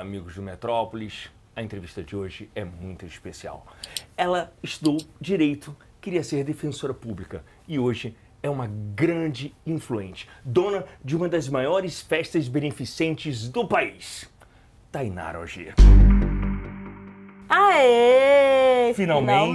amigos do Metrópolis. A entrevista de hoje é muito especial. Ela estudou direito, queria ser defensora pública e hoje é uma grande influente, dona de uma das maiores festas beneficentes do país. Tainara Ogier. Aê! Finalmente!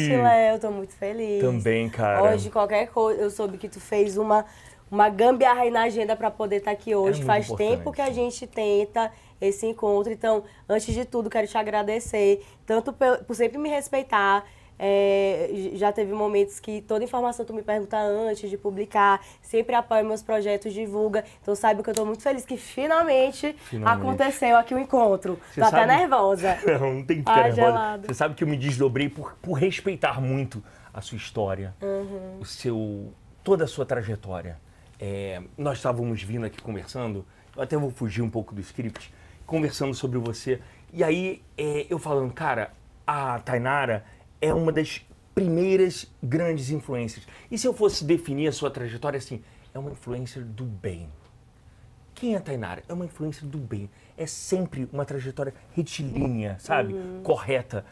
Finalmente, Léo, tô muito feliz. Também, cara. Hoje, qualquer coisa, eu soube que tu fez uma uma gambiarra aí na agenda para poder estar tá aqui hoje. É Faz tempo que a gente tenta esse encontro. Então, antes de tudo, quero te agradecer, tanto por sempre me respeitar. É, já teve momentos que toda informação tu me pergunta antes de publicar, sempre apoia meus projetos, divulga. Então sabe que eu estou muito feliz que finalmente, finalmente. aconteceu aqui o um encontro. Você tô sabe... até nervosa. Não, não tem que ficar nervosa. Você sabe que eu me desdobrei por, por respeitar muito a sua história, uhum. o seu toda a sua trajetória. É, nós estávamos vindo aqui conversando, eu até vou fugir um pouco do script, conversando sobre você. E aí é, eu falando, cara, a Tainara é uma das primeiras grandes influências. E se eu fosse definir a sua trajetória assim, é uma influencer do bem. Quem é a Tainara? É uma influência do bem. É sempre uma trajetória retilínea, sabe? Uhum. Correta.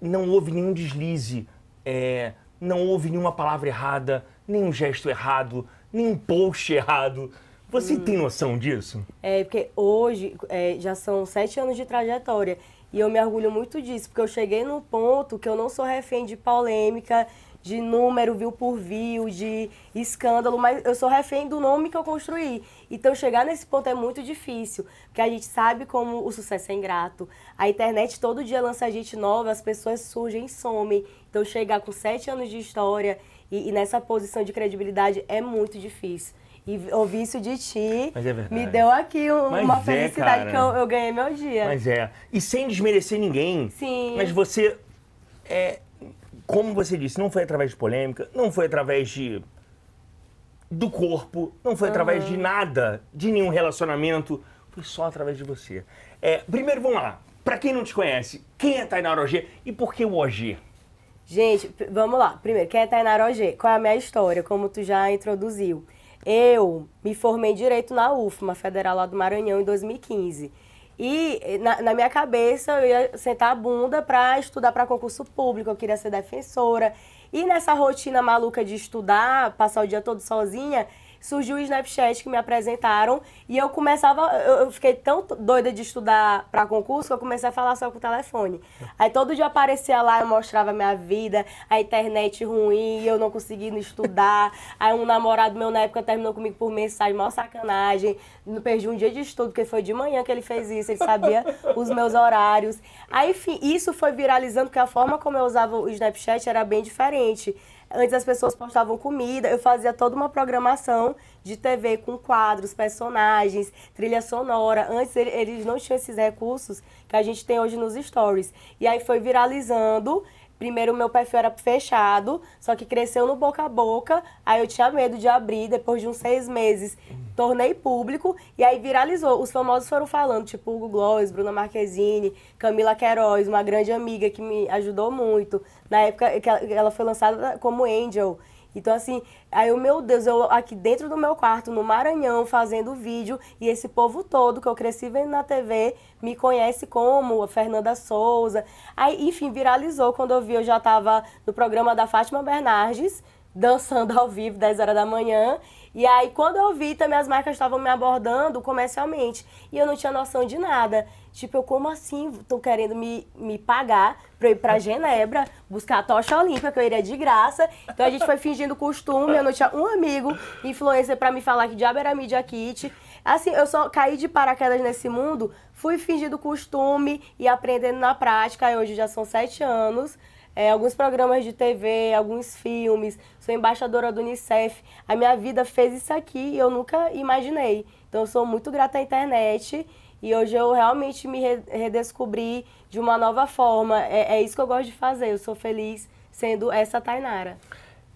Não houve nenhum deslize, é, não houve nenhuma palavra errada, nenhum gesto errado, num post errado. Você hum. tem noção disso? É, porque hoje é, já são sete anos de trajetória e eu me orgulho muito disso, porque eu cheguei num ponto que eu não sou refém de polêmica, de número, viu por viu, de escândalo, mas eu sou refém do nome que eu construí. Então chegar nesse ponto é muito difícil, porque a gente sabe como o sucesso é ingrato. A internet todo dia lança gente nova, as pessoas surgem e somem. Então chegar com sete anos de história e, e nessa posição de credibilidade é muito difícil. E ouvir isso de ti é me deu aqui uma mas é, felicidade é, que eu, eu, ganhei meu dia. Mas é. E sem desmerecer ninguém. Sim. Mas você. É, como você disse, não foi através de polêmica, não foi através de. do corpo, não foi uhum. através de nada, de nenhum relacionamento. Foi só através de você. É, primeiro, vamos lá. Pra quem não te conhece, quem é Tainá OG e por que o OG? Gente, vamos lá. Primeiro, quem é Tainara OG? Qual é a minha história? Como tu já introduziu. Eu me formei em Direito na UFMA, Federal lá do Maranhão, em 2015. E eh, na, na minha cabeça eu ia sentar a bunda para estudar para concurso público, eu queria ser defensora. E nessa rotina maluca de estudar, passar o dia todo sozinha, surgiu o Snapchat que me apresentaram e eu começava, eu fiquei tão doida de estudar para concurso que eu comecei a falar só com o telefone. Aí todo dia aparecia lá, eu mostrava minha vida, a internet ruim, eu não conseguindo estudar. Aí um namorado meu na época terminou comigo por mensagem, maior sacanagem. Não perdi um dia de estudo, porque foi de manhã que ele fez isso, ele sabia os meus horários. Aí, enfim, isso foi viralizando, porque a forma como eu usava o Snapchat era bem diferente. Antes as pessoas postavam comida, eu fazia toda uma programação de TV com quadros, personagens, trilha sonora. Antes eles não tinham esses recursos que a gente tem hoje nos stories. E aí foi viralizando Primeiro meu perfil era fechado, só que cresceu no boca a boca, aí eu tinha medo de abrir, depois de uns seis meses tornei público e aí viralizou. Os famosos foram falando, tipo Hugo Gloss, Bruna Marquezine, Camila Queiroz, uma grande amiga que me ajudou muito. Na época que ela foi lançada como Angel, então, assim, aí o meu Deus, eu aqui dentro do meu quarto, no Maranhão, fazendo vídeo, e esse povo todo que eu cresci vendo na TV me conhece como a Fernanda Souza. Aí, enfim, viralizou. Quando eu vi, eu já estava no programa da Fátima Bernardes, dançando ao vivo, 10 horas da manhã. E aí, quando eu vi, também as marcas estavam me abordando comercialmente. E eu não tinha noção de nada. Tipo, eu como assim? Estão querendo me, me pagar para ir para Genebra buscar a tocha olímpica, que eu iria de graça. Então a gente foi fingindo costume. Eu não tinha um amigo influencer para me falar que diabo era mídia kit. Assim, eu só caí de paraquedas nesse mundo, fui fingindo costume e aprendendo na prática. E hoje já são sete anos é, alguns programas de TV, alguns filmes, sou embaixadora do Unicef. A minha vida fez isso aqui e eu nunca imaginei. Então eu sou muito grata à internet e hoje eu realmente me redescobri de uma nova forma. É, é isso que eu gosto de fazer. Eu sou feliz sendo essa Tainara.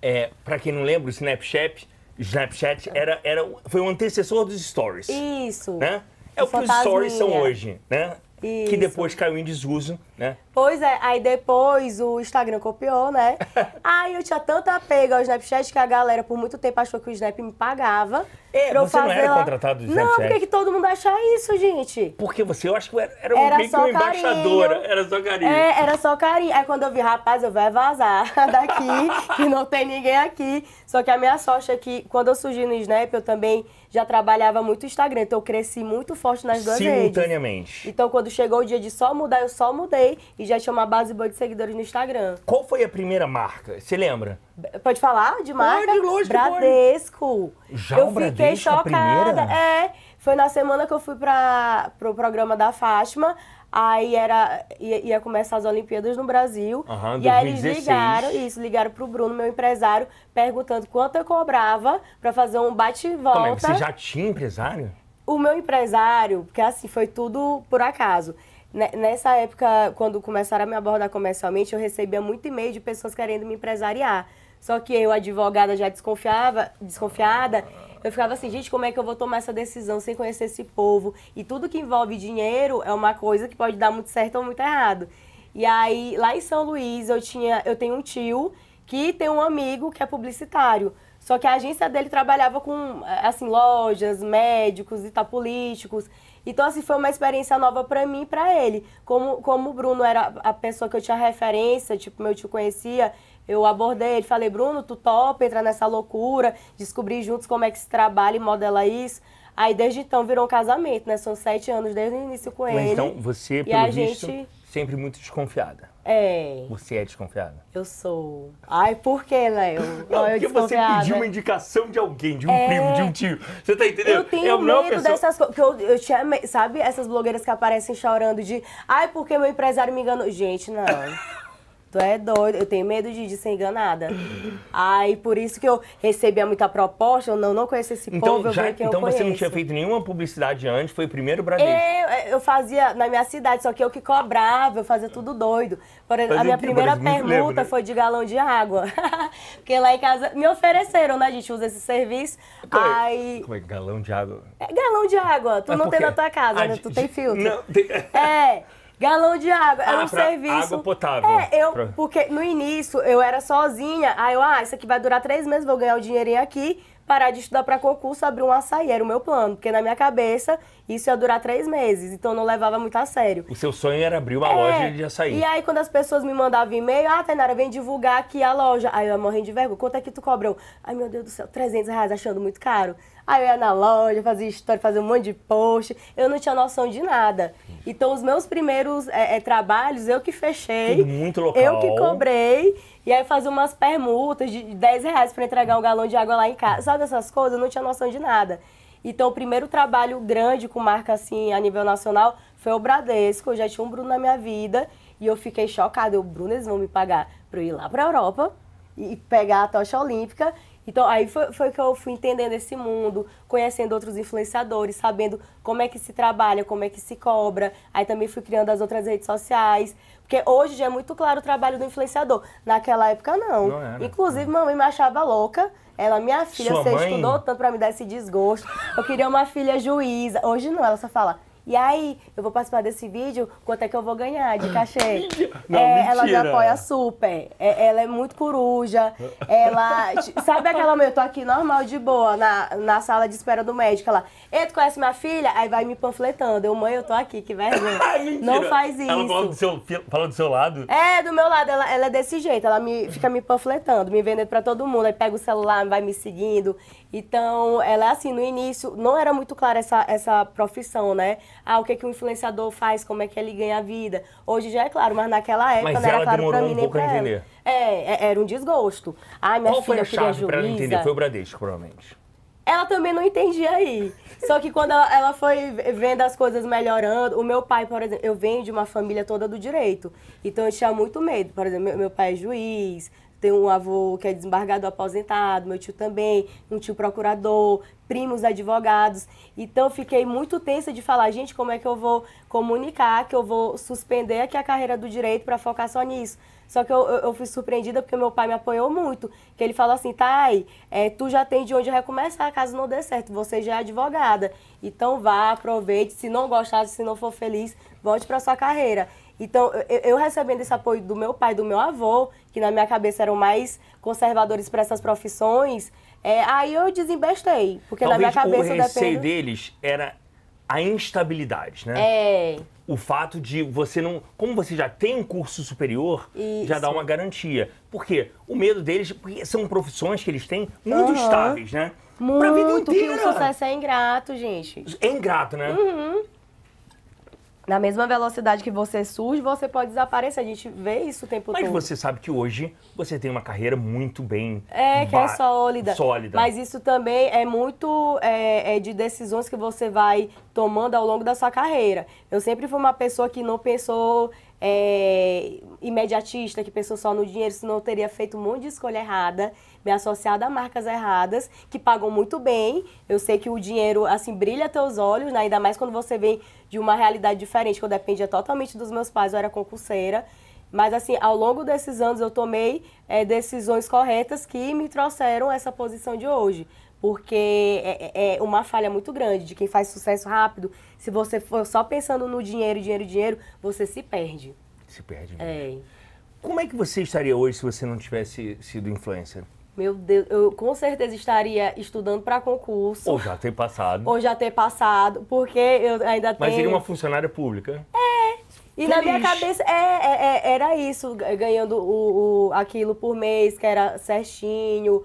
É, para quem não lembra, o Snapchat, Snapchat tá. era, era, foi o um antecessor dos stories. Isso. Né? É o que os stories são hoje, né? Isso. Que depois caiu em desuso, né? Pois é, aí depois o Instagram copiou, né? aí eu tinha tanto apego ao Snapchat que a galera por muito tempo achou que o Snap me pagava. É, pra você eu fazer não era lá... contratado do Snapchat? Não, por que, todo mundo acha isso, gente? Porque você, eu acho que era, era, era meio que uma embaixadora. Carinho. Era só carinho. É, era só carinho. Aí quando eu vi, rapaz, eu vou é vazar daqui, que não tem ninguém aqui. Só que a minha sorte é que quando eu surgi no Snap, eu também já trabalhava muito Instagram, então eu cresci muito forte nas duas Simultaneamente. redes. Simultaneamente. Então quando chegou o dia de só mudar, eu só mudei e já tinha uma base boa de seguidores no Instagram. Qual foi a primeira marca? Você lembra? Pode falar de marca? Pode, lógico. Bradesco. Pode. Já eu o fiquei chocada. É, foi na semana que eu fui para pro programa da Fátima. Aí era ia, ia, começar as Olimpíadas no Brasil. Uhum, e aí eles ligaram, isso, ligaram pro Bruno, meu empresário, perguntando quanto eu cobrava para fazer um bate-volta. É você já tinha empresário? O meu empresário, porque assim, foi tudo por acaso. Né, nessa época, quando começaram a me abordar comercialmente, eu recebia muito e-mail de pessoas querendo me empresariar. Só que eu, advogada, já desconfiava, desconfiada. Eu ficava assim, gente, como é que eu vou tomar essa decisão sem conhecer esse povo? E tudo que envolve dinheiro é uma coisa que pode dar muito certo ou muito errado. E aí, lá em São Luís, eu tinha, eu tenho um tio que tem um amigo que é publicitário. Só que a agência dele trabalhava com, assim, lojas, médicos e tal, políticos. Então, assim, foi uma experiência nova para mim e pra ele. Como, como o Bruno era a pessoa que eu tinha referência, tipo, meu tio conhecia, eu abordei ele, falei, Bruno, tu topa entrar nessa loucura, descobrir juntos como é que se trabalha e modela isso. Aí, desde então, virou um casamento, né? São sete anos desde o início com Mas ele. Então, você, pelo visto, gente... sempre muito desconfiada. É. Você é desconfiada? Eu sou. Ai, por que, Léo? Não, eu porque você pediu uma indicação de alguém, de um é... primo, de um tio. Você tá entendendo? Eu tenho é medo dessas coisas. Eu, eu tinha, sabe, essas blogueiras que aparecem chorando de ai, porque meu empresário me enganou. Gente, não. Tu é doido, eu tenho medo de, de ser enganada. Aí por isso que eu recebia muita proposta, eu não, não conheço esse então, povo, eu já, quem Então eu você não tinha feito nenhuma publicidade antes, foi o primeiro Bradesco? Eu, é, eu fazia na minha cidade, só que eu que cobrava, eu fazia tudo doido. Por, fazia a minha primeira permuta lembro, né? foi de galão de água. Porque lá em casa me ofereceram, né? A gente usa esse serviço. Como é? aí... Como é galão de água? É galão de água, tu Mas não tem na tua casa, ah, né? Tu tem filtro. Não, tem... É galão de água. É ah, era um serviço. Água potável. É, eu, pra... porque no início eu era sozinha, aí eu, ah, isso aqui vai durar três meses, vou ganhar o dinheirinho aqui, parar de estudar para concurso, abrir um açaí. Era o meu plano, porque na minha cabeça isso ia durar três meses, então não levava muito a sério. O seu sonho era abrir uma é, loja ia sair. E aí, quando as pessoas me mandavam e-mail, ah, Tainara, vem divulgar aqui a loja. Aí eu ia morrendo de vergonha. Quanto é que tu cobrou? Ai, meu Deus do céu, 300 reais, achando muito caro. Aí eu ia na loja, fazia história, fazia um monte de post. Eu não tinha noção de nada. Então, os meus primeiros é, é, trabalhos, eu que fechei. Tudo muito local. Eu que cobrei. E aí fazia umas permutas de 10 reais para entregar um galão de água lá em casa. Sabe essas coisas? Eu não tinha noção de nada. Então, o primeiro trabalho grande com marca assim a nível nacional foi o Bradesco. Eu já tinha um Bruno na minha vida e eu fiquei chocada. Eu, Bruno, eles vão me pagar para ir lá para a Europa e pegar a tocha olímpica. Então, aí foi, foi, que eu fui entendendo esse mundo, conhecendo outros influenciadores, sabendo como é que se trabalha, como é que se cobra. Aí também fui criando as outras redes sociais. Porque hoje já é muito claro o trabalho do influenciador. Naquela época, não. não era, Inclusive, não. mamãe me achava louca ela, minha filha, Sua você mãe? estudou tanto pra me dar esse desgosto. Eu queria uma filha juíza. Hoje não, ela só fala, e aí, eu vou participar desse vídeo, quanto é que eu vou ganhar de cachê? Não, é, ela me apoia super. É, ela é muito coruja. Ela. sabe aquela mãe eu tô aqui normal, de boa, na, na sala de espera do médico. Ela, ei, tu conhece minha filha? Aí vai me panfletando. Eu, mãe, eu tô aqui, que vergonha. Não faz isso. Ela falou do, seu, do seu lado? É, do meu lado, ela, ela é desse jeito. Ela me, fica me panfletando, me vendendo pra todo mundo. Aí pega o celular, vai me seguindo. Então, ela é assim, no início, não era muito clara essa, essa profissão, né? Ah, o que, que um influenciador faz, como é que ele ganha a vida. Hoje já é claro, mas naquela época mas não era claro pra mim um nem pra entender. ela. É, é, era um desgosto. Ai, minha Qual filha foi a chave pra ela entender? Foi o Bradesco, provavelmente. Ela também não entendia aí. Só que quando ela, ela foi vendo as coisas melhorando, o meu pai, por exemplo, eu venho de uma família toda do direito. Então eu tinha muito medo. Por exemplo, meu, meu pai é juiz, tem um avô que é desembargador aposentado, meu tio também, um tio procurador, primos advogados. Então fiquei muito tensa de falar, gente, como é que eu vou comunicar, que eu vou suspender aqui a carreira do direito para focar só nisso. Só que eu, eu, eu, fui surpreendida porque meu pai me apoiou muito. Que ele falou assim, Thay, é, tu já tem de onde recomeçar caso não dê certo. Você já é advogada. Então vá, aproveite. Se não gostar, se não for feliz, volte para sua carreira. Então, eu, eu recebendo esse apoio do meu pai, do meu avô, que na minha cabeça eram mais conservadores para essas profissões, é, aí eu desembestei. Porque Talvez na minha cabeça. O receio dependo... deles era a instabilidade, né? É. O fato de você não. Como você já tem um curso superior, Isso. já dá uma garantia. Por quê? O medo deles, porque são profissões que eles têm muito uhum. estáveis, né? Muito, pra vida inteira. que o sucesso é ingrato, gente. É ingrato, né? Uhum. Na mesma velocidade que você surge, você pode desaparecer. A gente vê isso o tempo Mas todo. Mas você sabe que hoje você tem uma carreira muito bem... É, que é sólida. Sólida. Mas isso também é muito é, é de decisões que você vai tomando ao longo da sua carreira. Eu sempre fui uma pessoa que não pensou é, imediatista, que pensou só no dinheiro, senão eu teria feito um monte de escolha errada, me associado a marcas erradas, que pagam muito bem. Eu sei que o dinheiro, assim, brilha teus olhos, né? ainda mais quando você vem de uma realidade diferente, que eu dependia totalmente dos meus pais, eu era concurseira. Mas, assim, ao longo desses anos eu tomei é, decisões corretas que me trouxeram essa posição de hoje. Porque é, é, é, uma falha muito grande de quem faz sucesso rápido. Se você for só pensando no dinheiro, dinheiro, dinheiro, você se perde. Se perde É. Como é que você estaria hoje se você não tivesse sido influencer? Meu Deus, eu com certeza estaria estudando para concurso. Ou já ter passado. Ou já ter passado, porque eu ainda tenho... Mas seria uma funcionária pública. É. E Feliz. na minha cabeça, é, é, é, era isso, ganhando o, o, aquilo por mês, que era certinho.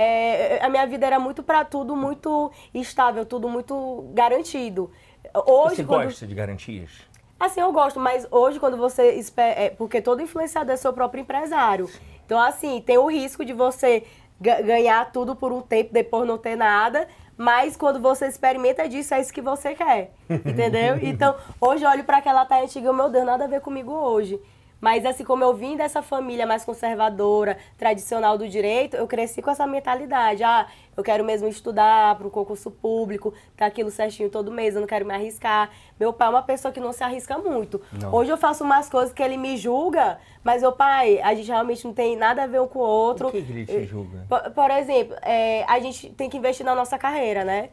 É, a minha vida era muito para tudo muito estável, tudo muito garantido. Hoje, Você quando... gosta de garantias? Assim, eu gosto, mas hoje quando você... É, porque todo influenciador é seu próprio empresário. Então, assim, tem o risco de você ganhar tudo por um tempo, depois não ter nada. Mas quando você experimenta disso, é isso que você quer. Entendeu? então, hoje eu olho para aquela tá antiga meu Deus, nada a ver comigo hoje. Mas assim, como eu vim dessa família mais conservadora, tradicional do direito, eu cresci com essa mentalidade. Ah, eu quero mesmo estudar para um concurso público, tá aquilo certinho todo mês, eu não quero me arriscar. Meu pai é uma pessoa que não se arrisca muito. Não. Hoje eu faço umas coisas que ele me julga, mas meu pai, a gente realmente não tem nada a ver um com o outro. O que, que ele te julga? Por, por exemplo, é, a gente tem que investir na nossa carreira, né?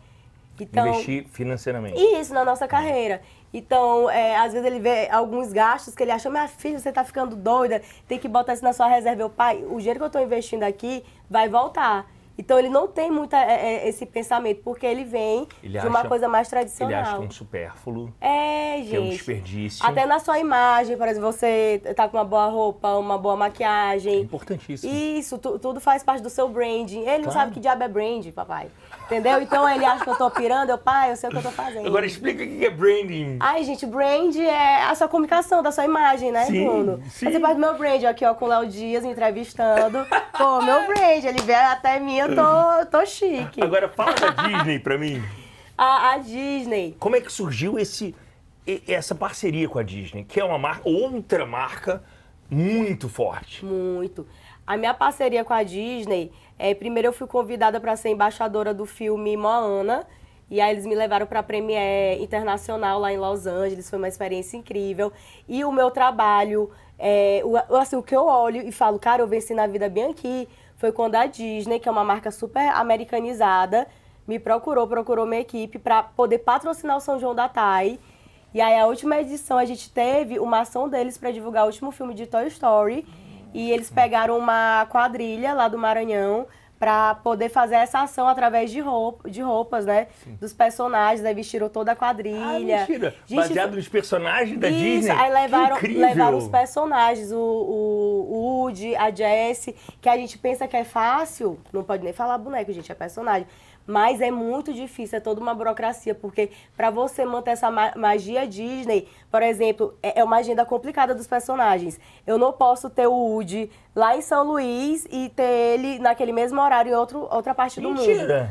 Então, investir financeiramente. Isso, na nossa carreira. Então, é, às vezes ele vê alguns gastos que ele acha, minha filha, você tá ficando doida, tem que botar isso na sua reserva. Eu, pai, o dinheiro que eu tô investindo aqui vai voltar. Então ele não tem muito é, é, esse pensamento, porque ele vem ele de uma coisa mais tradicional. Ele acha que é um supérfluo. É, gente. Que é um desperdício. Até na sua imagem, por exemplo, você tá com uma boa roupa, uma boa maquiagem. É importantíssimo. Isso, tu, tudo faz parte do seu branding. Ele claro. não sabe que diabo é branding, papai. Entendeu? Então ele acha que eu tô pirando, eu, pai, eu sei o que eu tô fazendo. Agora explica o que é branding. Ai, gente, brand é a sua comunicação, da sua imagem, né, sim, Bruno? Sim. Fazer parte do meu brand, aqui, ó, com o Léo Dias me entrevistando. Pô, meu brand, ele vê até minha eu tô, tô chique. Agora, fala da Disney pra mim. A, a, Disney. Como é que surgiu esse, essa parceria com a Disney? Que é uma marca, outra marca muito forte. Muito. A minha parceria com a Disney, é, primeiro eu fui convidada para ser embaixadora do filme Moana, e aí eles me levaram para a Premiere Internacional lá em Los Angeles, foi uma experiência incrível. E o meu trabalho, é, o, assim, o que eu olho e falo, cara, eu venci na vida bem aqui foi quando a Disney, que é uma marca super americanizada, me procurou, procurou minha equipe para poder patrocinar o São João da Thay. E aí a última edição a gente teve uma ação deles para divulgar o último filme de Toy Story. E eles pegaram uma quadrilha lá do Maranhão para poder fazer essa ação através de, roupa, de roupas, né? Sim. Dos personagens, aí vestiram toda a quadrilha. Ah, mentira! Gente, Baseado nos personagens da isso, Disney? aí levaram, levaram os personagens, o, o, o Woody, a Jessie, que a gente pensa que é fácil, não pode nem falar boneco, gente, é personagem. Mas é muito difícil, é toda uma burocracia, porque para você manter essa magia Disney, por exemplo, é, é uma agenda complicada dos personagens. Eu não posso ter o Woody lá em São Luís e ter ele naquele mesmo horário em outro, outra parte do mundo.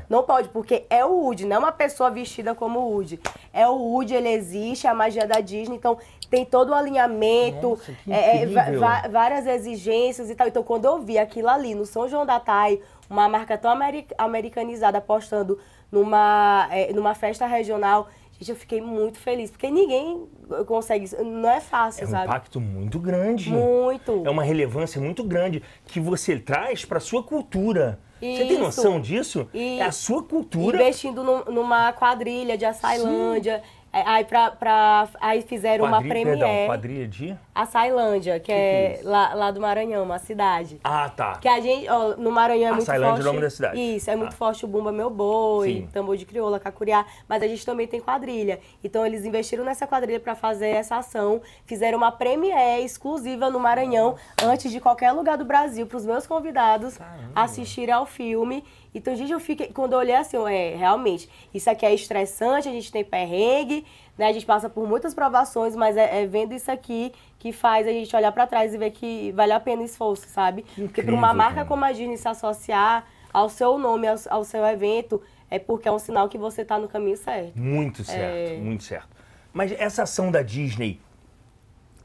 Não pode, porque é o Woody, não é uma pessoa vestida como o Woody. É o Woody, ele existe, é a magia da Disney, então tem todo um alinhamento, Nossa, é, é várias exigências e tal. Então, quando eu vi aquilo ali no São João da Tai, uma marca tão americanizada apostando numa, é, numa festa regional. Gente, eu fiquei muito feliz, porque ninguém consegue isso. Não é fácil, é sabe? É um impacto muito grande. Muito. É uma relevância muito grande que você traz para sua cultura. Isso. Você tem noção disso? E é a sua cultura. Investindo numa quadrilha de Açailândia. Sim é, aí, pra, pra, aí fizeram Quadri, uma premiere. Perdão, quadrilha é de? A Sailândia, que, que é, que é lá, lá, do Maranhão, uma cidade. Ah, tá. Que a gente, ó, no Maranhão é a muito Sailândia forte. é o nome da cidade. Isso, é ah. muito forte o Bumba Meu Boi, Sim. Tambor de Crioula, Cacuriá. Mas a gente também tem quadrilha. Então eles investiram nessa quadrilha para fazer essa ação. Fizeram uma premiere exclusiva no Maranhão, antes de qualquer lugar do Brasil, para os meus convidados Caramba. assistir ao filme. Então, gente, eu fiquei, quando eu olhei assim, eu, é, realmente, isso aqui é estressante, a gente tem perrengue, né? A gente passa por muitas provações, mas é, é vendo isso aqui que faz a gente olhar para trás e ver que vale a pena o esforço, sabe? Incrível, Porque para uma marca cara. como a Disney se associar ao seu nome, ao, ao, seu evento, é porque é um sinal que você está no caminho certo. Muito certo, é... muito certo. Mas essa ação da Disney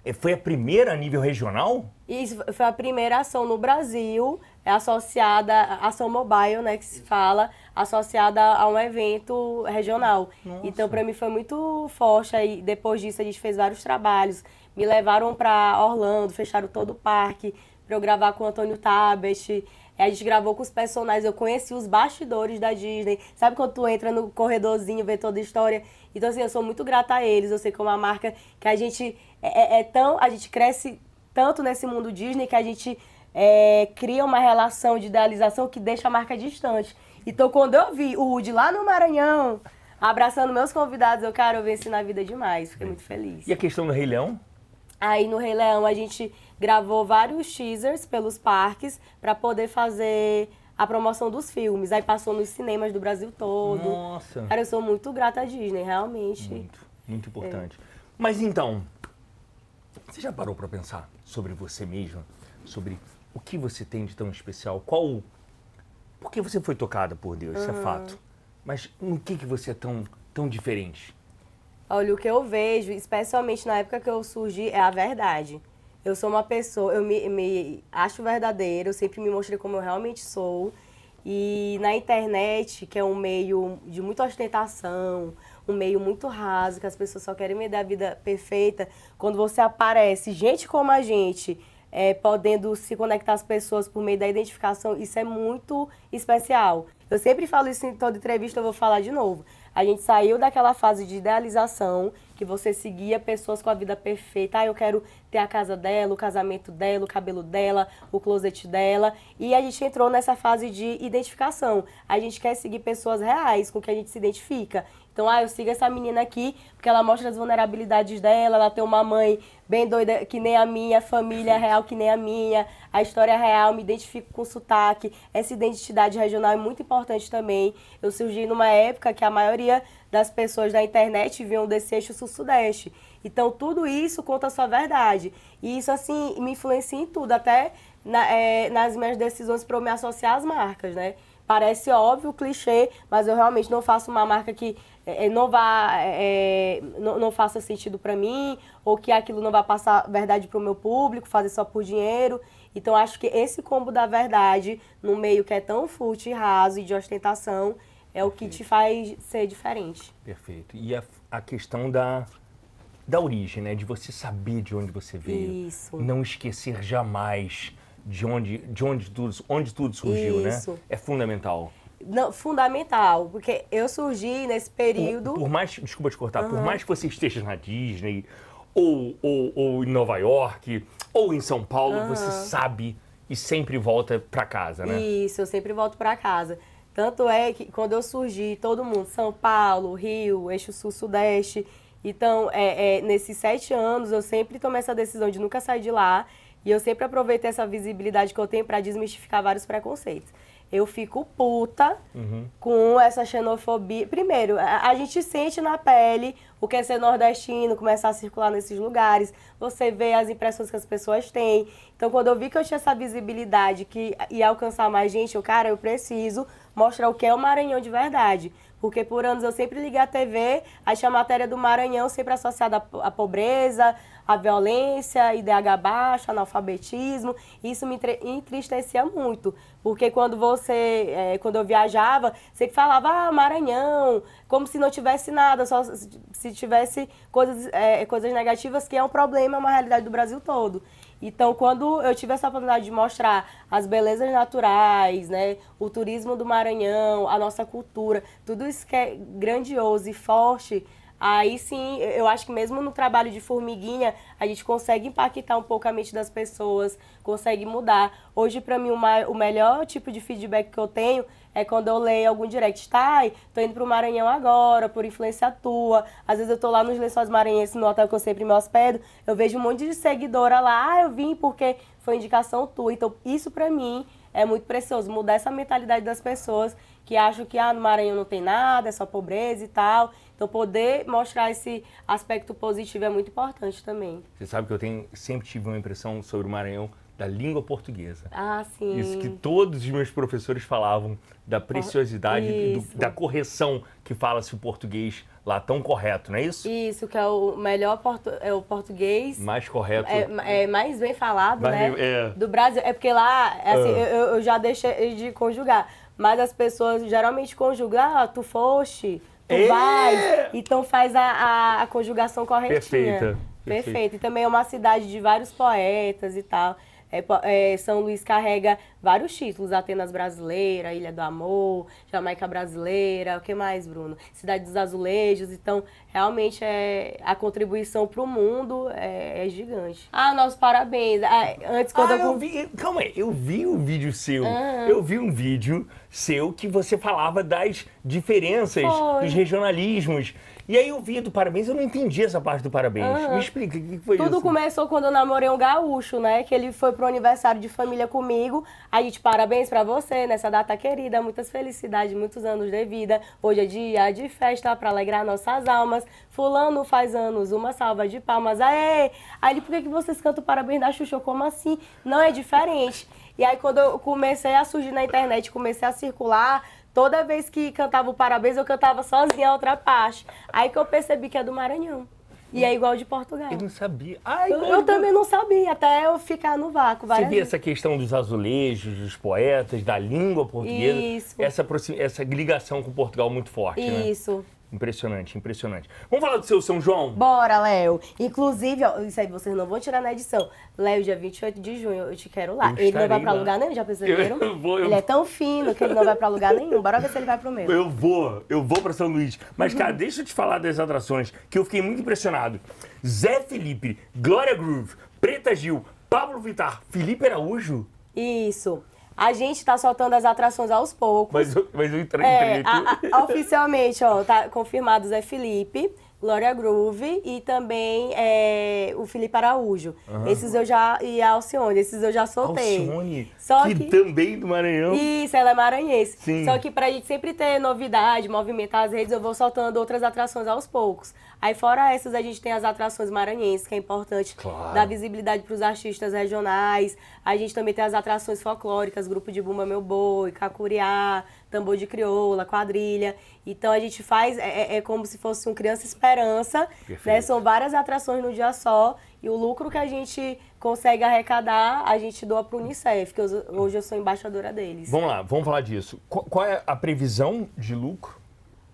é, foi a primeira a nível regional? Isso, foi a primeira ação no Brasil é associada a ação mobile, né, que se fala, associada a um evento regional. Nossa. Então, para mim foi muito forte. Aí, depois disso, a gente fez vários trabalhos. Me levaram para Orlando, fecharam todo o parque para eu gravar com o Antônio Tabet. A gente gravou com os personagens, eu conheci os bastidores da Disney. Sabe quando tu entra no corredorzinho, vê toda a história? Então, assim, eu sou muito grata a eles. Eu sei que é uma marca que a gente é, é, é tão. A gente cresce tanto nesse mundo Disney que a gente é, cria uma relação de idealização que deixa a marca distante. Então, quando eu vi o Woody lá no Maranhão, abraçando meus convidados, eu, cara, eu venci na vida demais. Fiquei muito feliz. E a questão do Rei Leão? Aí no Rei Leão a gente gravou vários teasers pelos parques para poder fazer a promoção dos filmes. Aí passou nos cinemas do Brasil todo. Nossa! Cara, eu sou muito grata à Disney, realmente. Muito, muito é. importante. É. Mas então, você já parou para pensar sobre você mesmo? Sobre o que você tem de tão especial? Qual. Porque você foi tocada por Deus, uhum. isso é hum. fato. Mas no que, que você é tão, tão diferente? Olha, o que eu vejo, especialmente na época que eu surgi, é a verdade. Eu sou uma pessoa, eu me, me acho verdadeira, eu sempre me mostrei como eu realmente sou. E na internet, que é um meio de muita ostentação, um meio muito raso, que as pessoas só querem me dar a vida perfeita, quando você aparece, gente como a gente, é, podendo se conectar às pessoas por meio da identificação, isso é muito especial. Eu sempre falo isso em toda entrevista, eu vou falar de novo. A gente saiu daquela fase de idealização que você seguia pessoas com a vida perfeita. Ah, eu quero ter a casa dela, o casamento dela, o cabelo dela, o closet dela. E a gente entrou nessa fase de identificação. A gente quer seguir pessoas reais com que a gente se identifica. Então, ah, eu sigo essa menina aqui, porque ela mostra as vulnerabilidades dela, ela tem uma mãe bem doida que nem a minha, família real que nem a minha, a história real, me identifico com sotaque. Essa identidade regional é muito importante também. Eu surgi numa época que a maioria das pessoas da internet vinham desse eixo sul-sudeste. Então, tudo isso conta a sua verdade. E isso, assim, me influencia em tudo, até na, é, nas minhas decisões para eu me associar às marcas, né? Parece óbvio, clichê, mas eu realmente não faço uma marca que é, é não vá, é, é, não, não, faça sentido para mim, ou que aquilo não vá passar verdade para o meu público, fazer só por dinheiro. Então, acho que esse combo da verdade, no meio que é tão fútil e raso e de ostentação, é o que te faz ser diferente. Perfeito. E a, a questão da, da origem, né? De você saber de onde você veio. Isso. Não esquecer jamais de onde, de onde, tudo, onde tudo surgiu, né? Isso. né? É fundamental. Não, fundamental, porque eu surgi nesse período. Por, por mais, desculpa te cortar, uhum. por mais que você esteja na Disney, ou, ou, ou em Nova York, ou em São Paulo, uhum. você sabe e sempre volta para casa, né? Isso, eu sempre volto para casa. Tanto é que quando eu surgi, todo mundo, São Paulo, Rio, Eixo Sul-Sudeste. Então, é, é, nesses sete anos, eu sempre tomei essa decisão de nunca sair de lá. E eu sempre aproveitei essa visibilidade que eu tenho para desmistificar vários preconceitos. Eu fico puta uhum. com essa xenofobia. Primeiro, a, a, gente sente na pele o que é ser nordestino, começar a circular nesses lugares. Você vê as impressões que as pessoas têm. Então, quando eu vi que eu tinha essa visibilidade que ia alcançar mais gente, eu, cara, eu preciso mostrar o que é o Maranhão de verdade. Porque por anos eu sempre liguei a TV, achei a matéria do Maranhão sempre associada à pobreza, à violência, IDH baixo, analfabetismo. Isso me entristecia muito. Porque quando você, é, quando eu viajava, sempre falava, ah, Maranhão, como se não tivesse nada, só se tivesse coisas, é, coisas negativas, que é um problema, é uma realidade do Brasil todo. Então, quando eu tive essa oportunidade de mostrar as belezas naturais, né, o turismo do Maranhão, a nossa cultura, tudo isso que é grandioso e forte, aí sim, eu acho que mesmo no trabalho de formiguinha, a gente consegue impactar um pouco a mente das pessoas, consegue mudar. Hoje, para mim, maior o melhor tipo de feedback que eu tenho é quando eu leio algum direct, tá? Tô indo pro Maranhão agora, por influência tua. Às vezes eu tô lá nos lençóis maranhenses, no hotel que eu sempre me hospedo. Eu vejo um monte de seguidora lá, ah, eu vim porque foi indicação tua. Então, isso pra mim é muito precioso. Mudar essa mentalidade das pessoas que acham que, ah, no Maranhão não tem nada, é só pobreza e tal. Então, poder mostrar esse aspecto positivo é muito importante também. Você sabe que eu tenho, sempre tive uma impressão sobre o Maranhão da língua portuguesa. Ah, sim. Isso que todos os meus professores falavam, da preciosidade, do, da correção que fala-se o português lá tão correto, não é isso? Isso, que é o melhor portu é o português. Mais correto. É, é mais bem falado, mais né? Bem, é. Do Brasil. É porque lá, assim, ah. eu, eu, já deixei de conjugar. Mas as pessoas geralmente conjugam, ah, tu foste, tu é. vais. Então faz a, a, a conjugação corretinha. Perfeita. Perfeito. Perfeito. E também é uma cidade de vários poetas e tal. É, é, São Luís carrega vários títulos, Atenas Brasileira, Ilha do Amor, Jamaica Brasileira, o que mais, Bruno? Cidade dos Azulejos, então realmente é, a contribuição para o mundo é, é, gigante. Ah, nossos parabéns. Ah, antes quando ah, eu... eu vi, calma aí, eu vi um vídeo seu, ah. eu vi um vídeo seu que você falava das diferenças Foi. dos regionalismos e aí eu via do parabéns, eu não entendi essa parte do parabéns. Uhum. Me explica, o que foi Tudo isso? Tudo começou quando eu namorei um gaúcho, né? Que ele foi pro aniversário de família comigo. A gente, parabéns para você nessa data querida, muitas felicidades, muitos anos de vida. Hoje é dia de festa para alegrar nossas almas. Fulano faz anos, uma salva de palmas. Aê! Aí ele, por que, que vocês cantam parabéns da Xuxa? Como assim? Não é diferente. E aí quando eu comecei a surgir na internet, comecei a circular toda vez que cantava o parabéns, eu cantava sozinha a outra parte. Aí que eu percebi que é do Maranhão. E é igual de Portugal. Eu não sabia. Ai, eu, eu também não sabia, até eu ficar no vácuo. Você vê essa questão dos azulejos, dos poetas, da língua portuguesa? Isso. Essa, essa ligação com Portugal muito forte, Isso. né? Isso. Impressionante, impressionante. Vamos falar do seu São João? Bora, Léo. Inclusive, ó, isso aí vocês não vão tirar na edição. Léo, dia 28 de junho, eu te quero lá. Eu ele não vai pra lá. lugar nenhum, já perceberam? Eu, eu vou, eu... Ele é tão fino que ele não vai pra lugar nenhum. Bora ver se ele vai pro meu. Eu vou, eu vou pra São Luís. Mas, cara, deixa eu te falar das atrações, que eu fiquei muito impressionado. Zé Felipe, Glória Groove, Preta Gil, Pablo Vittar, Felipe Araújo. Isso. Isso. A gente tá soltando as atrações aos poucos. Mas, mas o entrei, É, a, a, oficialmente, ó, tá confirmado Zé Felipe. Glória Groove e também é, o Felipe Araújo. Uhum. Esses eu já. E a Alcione, esses eu já soltei. Alcione? Só que, que, também do Maranhão. Isso, ela é maranhense. Sim. Só que pra gente sempre ter novidade, movimentar as redes, eu vou soltando outras atrações aos poucos. Aí fora essas, a gente tem as atrações maranhenses, que é importante claro. dar visibilidade para os artistas regionais. A gente também tem as atrações folclóricas, grupo de Bumba Meu Boi, Cacuriá, tambor de crioula, quadrilha. Então a gente faz, é, é, é como se fosse um Criança Esperança. Né? São várias atrações no dia só e o lucro que a gente consegue arrecadar, a gente doa para o Unicef, que hoje eu sou embaixadora deles. Vamos lá, vamos falar disso. Qual é a previsão de lucro?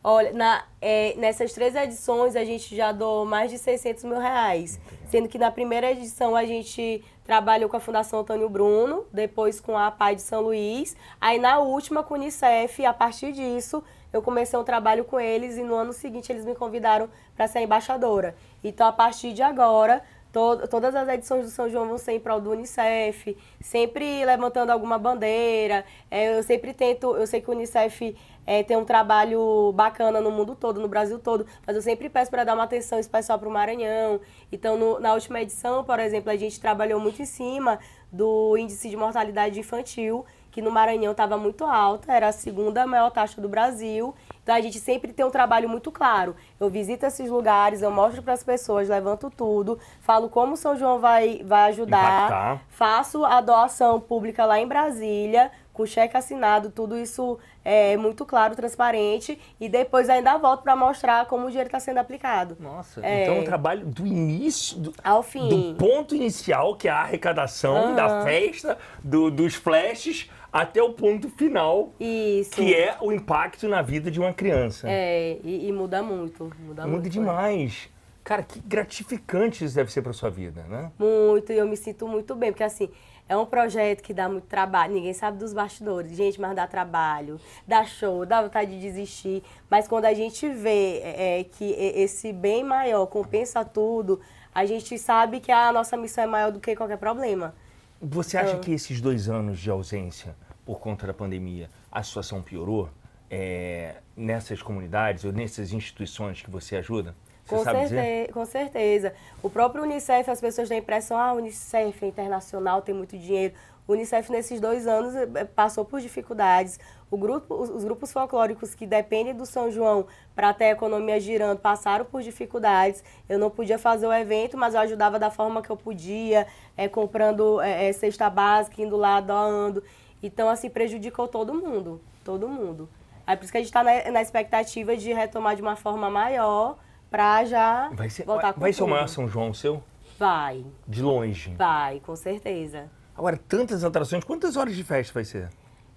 Olha, na, é, nessas três edições a gente já doou mais de 600 mil reais. Sendo que na primeira edição a gente trabalhou com a Fundação Antônio Bruno, depois com a PAI de São Luís. Aí na última com o Unicef, a partir disso, eu comecei um trabalho com eles e no ano seguinte eles me convidaram para ser embaixadora. Então a partir de agora Todo, todas as edições do São João vão ser em prol do Unicef, sempre levantando alguma bandeira. É, eu sempre tento, eu sei que o Unicef é, tem um trabalho bacana no mundo todo, no Brasil todo, mas eu sempre peço para dar uma atenção especial para o Maranhão. Então, no, na última edição, por exemplo, a gente trabalhou muito em cima do índice de mortalidade infantil, que no Maranhão estava muito alta, era a segunda maior taxa do Brasil. Então a gente sempre tem um trabalho muito claro. Eu visito esses lugares, eu mostro para as pessoas, levanto tudo, falo como São João vai, vai ajudar, Impactar. faço a doação pública lá em Brasília, com cheque assinado, tudo isso é muito claro, transparente, e depois ainda volto para mostrar como o dinheiro está sendo aplicado. Nossa, é... então o trabalho do início, do, ao fim. do ponto inicial, que é a arrecadação uhum. da festa, do, dos flashes, até o ponto final, Isso. que é o impacto na vida de uma criança. É, e, e muda muito. Muda, muda muito, é. demais. É. Cara, que gratificante isso deve ser para sua vida, né? Muito, e eu me sinto muito bem, porque assim, é um projeto que dá muito trabalho, ninguém sabe dos bastidores, gente, mas dá trabalho, dá show, dá vontade de desistir, mas quando a gente vê é, é que esse bem maior compensa tudo, a gente sabe que a nossa missão é maior do que qualquer problema. Você acha ah. que esses dois anos de ausência por conta da pandemia, a situação piorou é, nessas comunidades ou nessas instituições que você ajuda? Você com, certe com certeza. O próprio Unicef, as pessoas têm a impressão, ah, Unicef é internacional, tem muito dinheiro. O Unicef, nesses dois anos, é, é, passou por dificuldades. Grupo, os grupos folclóricos que dependem do São João para ter a economia girando passaram por dificuldades. Eu não podia fazer o evento, mas eu ajudava da forma que eu podia, é, comprando é, é cesta básica, indo lá doando. Então, assim, prejudicou todo mundo, todo mundo. Aí por isso que a gente está na, na, expectativa de retomar de uma forma maior para já vai ser, voltar vai, com Vai tudo. ser o maior São João seu? Vai. De longe? Vai, com certeza. Agora, tantas atrações, quantas horas de festa vai ser?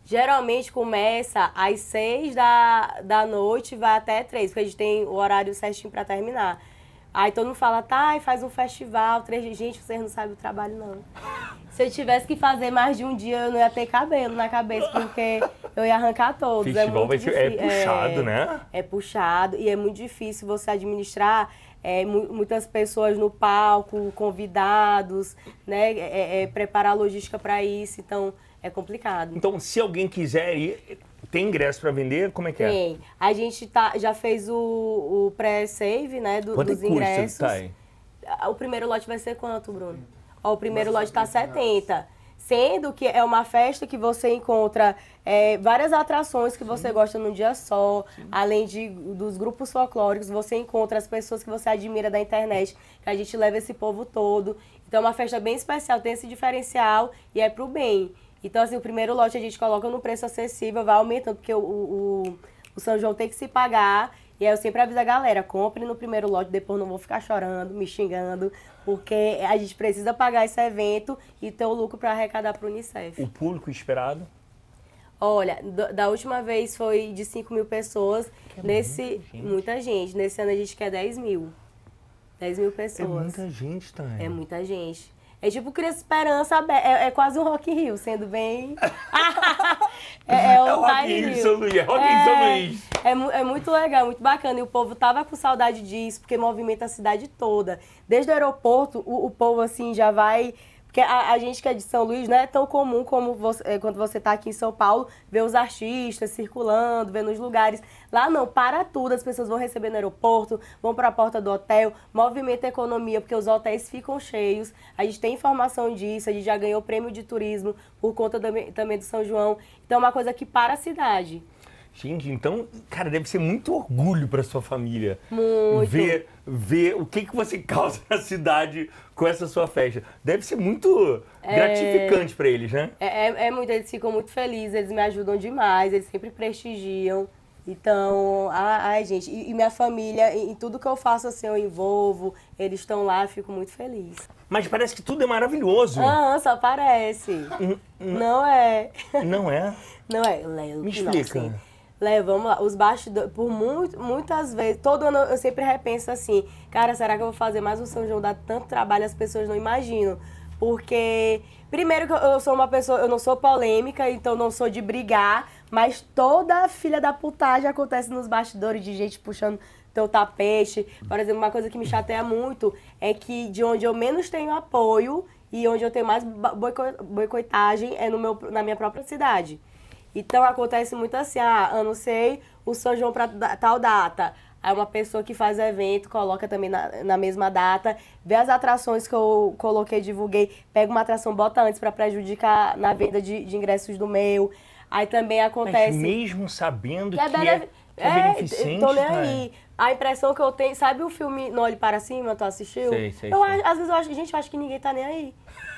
Geralmente começa às seis da, da noite vai até três, porque a gente tem o horário certinho para terminar. Aí todo mundo fala, tá, faz um festival, três dias. Gente, vocês não sabem o trabalho, não. Se eu tivesse que fazer mais de um dia, eu não ia ter cabelo na cabeça, porque eu ia arrancar todos. É festival é, vai ser, é, é puxado, é, né? É puxado e é muito difícil você administrar é, muitas pessoas no palco, convidados, né? É, é, é preparar a logística para isso, então é complicado. Então, se alguém quiser ir, tem ingresso para vender? Como é que é? Tem. A gente tá, já fez o, o pré-save, né, do, dos custa ingressos. Tá aí? O primeiro lote vai ser quanto, Bruno? Ó, o primeiro Mas lote tá 70. Sendo que é uma festa que você encontra é, várias atrações que Sim. você gosta num dia só, Sim. além de, dos grupos folclóricos, você encontra as pessoas que você admira da internet, que a gente leva esse povo todo. Então é uma festa bem especial, tem esse diferencial e é para o bem. Então, assim, o primeiro lote a gente coloca no preço acessível, vai aumentando, porque o, o, o São João tem que se pagar. E aí eu sempre aviso a galera, compre no primeiro lote, depois não vou ficar chorando, me xingando, porque a gente precisa pagar esse evento e ter o lucro para arrecadar para o Unicef. O público esperado? Olha, da última vez foi de 5 mil pessoas. É Nesse, muita gente. muita, gente. Nesse ano a gente quer 10 mil. 10 mil pessoas. É muita gente, Tânia. É muita gente. É tipo Cria Esperança, é, é, quase um Rock in Rio, sendo bem... É, é, é, o Rock in Rio São Luís, é Rock in é, São Luís. É, é, muito legal, é muito bacana. E o povo tava com saudade disso, porque movimenta a cidade toda. Desde o aeroporto, o, o povo, assim, já vai porque a, a, gente que é de São Luís não né, é tão comum como você, é, quando você está aqui em São Paulo, ver os artistas circulando, vendo os lugares. Lá não, para tudo, as pessoas vão receber no aeroporto, vão para a porta do hotel, movimenta a economia, porque os hotéis ficam cheios. A gente tem informação disso, a gente já ganhou prêmio de turismo por conta também do São João. Então é uma coisa que para a cidade. Gente, então, cara, deve ser muito orgulho para sua família. Muito. Ver, ver o que, que você causa na cidade com essa sua festa. Deve ser muito é... gratificante para eles, né? É, é, é, muito, eles ficam muito felizes, eles me ajudam demais, eles sempre prestigiam. Então, ai, gente, e, e minha família, em, em, tudo que eu faço assim, eu envolvo, eles estão lá, eu fico muito feliz. Mas parece que tudo é maravilhoso. Ah, só parece. não é. Não é? Não é, Me explica levamos lá, os bastidores, por muito, muitas vezes, todo ano eu sempre repenso assim, cara, será que eu vou fazer mais um São João, dá tanto trabalho, as pessoas não imaginam, porque, primeiro que eu sou uma pessoa, eu não sou polêmica, então não sou de brigar, mas toda a filha da putagem acontece nos bastidores, de gente puxando teu tapete, por exemplo, uma coisa que me chateia muito é que de onde eu menos tenho apoio e onde eu tenho mais boicotagem é no meu, na minha própria cidade. Então acontece muito assim, ah, anunciei o São João para tal data. Aí uma pessoa que faz evento coloca também na, na, mesma data, vê as atrações que eu coloquei, divulguei, pega uma atração, bota antes para prejudicar na venda de, de, ingressos do meu. Aí também acontece. Mas mesmo sabendo que, é que é, é, é, beneficente. tô nem tá, é. aí a impressão que eu tenho, sabe o filme No Olho Para Cima, tu assistiu? Sei, sei, eu, Às vezes eu acho, gente, eu acho que ninguém tá nem aí.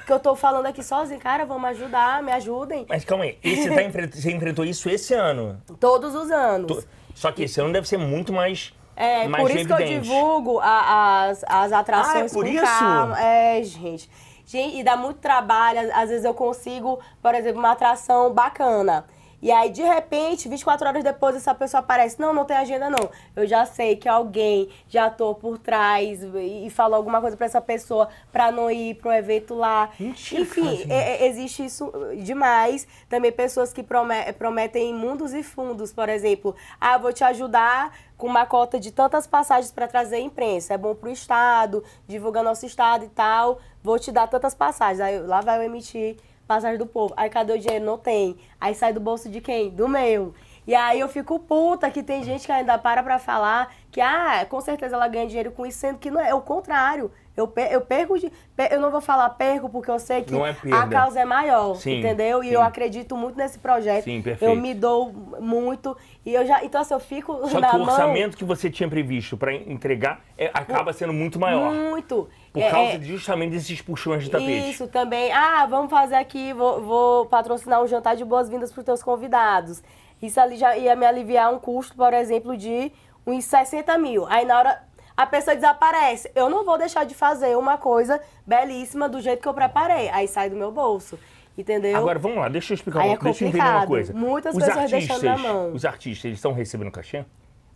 Que eu tô falando aqui sozinho, cara, vamos ajudar, me ajudem. Mas calma aí, e você, tá você enfrentou isso esse ano? Todos os anos. Só que esse ano deve ser muito mais. É, mais por isso evidente. que eu divulgo a, as, as atrações ah, é por isso? Calma. É, gente. Gente, e dá muito trabalho, às vezes eu consigo, por exemplo, uma atração bacana. E aí, de repente, 24 horas depois, essa pessoa aparece. Não, não tem agenda, não. Eu já sei que alguém já tô por trás e, falou alguma coisa para essa pessoa para não ir pro evento lá. Mentira, Enfim, é, é, existe isso demais. Também pessoas que promet prometem mundos e fundos, por exemplo. Ah, vou te ajudar com uma cota de tantas passagens para trazer a imprensa. É bom pro estado, divulga nosso estado e tal. Vou te dar tantas passagens. Aí lá vai eu emitir passagem do povo. Aí cadê o dinheiro? Não tem. Aí sai do bolso de quem? Do meu. E aí eu fico puta que tem gente que ainda para pra falar que, ah, com certeza ela ganha dinheiro com isso, sendo que não é, é o contrário. Eu, eu perco de. Eu não vou falar perco, porque eu sei que é a causa é maior, sim, entendeu? E sim. eu acredito muito nesse projeto. Sim, perfeito. Eu me dou muito. E eu já. Então, assim, eu fico. Só na que o mão, orçamento que você tinha previsto para entregar é, acaba sendo muito maior. Muito. Por é, é, causa justamente desses puxões de tapete. Isso também. Ah, vamos fazer aqui, vou, vou patrocinar um jantar de boas-vindas para os teus convidados. Isso ali já ia me aliviar um custo, por exemplo, de uns 60 mil. Aí na hora a pessoa desaparece. Eu não vou deixar de fazer uma coisa belíssima do jeito que eu preparei. Aí sai do meu bolso. Entendeu? Agora, vamos lá, deixa eu explicar uma, é deixa eu entender uma coisa. Muitas os pessoas artistas, deixando na mão. Os artistas, eles estão recebendo cachê?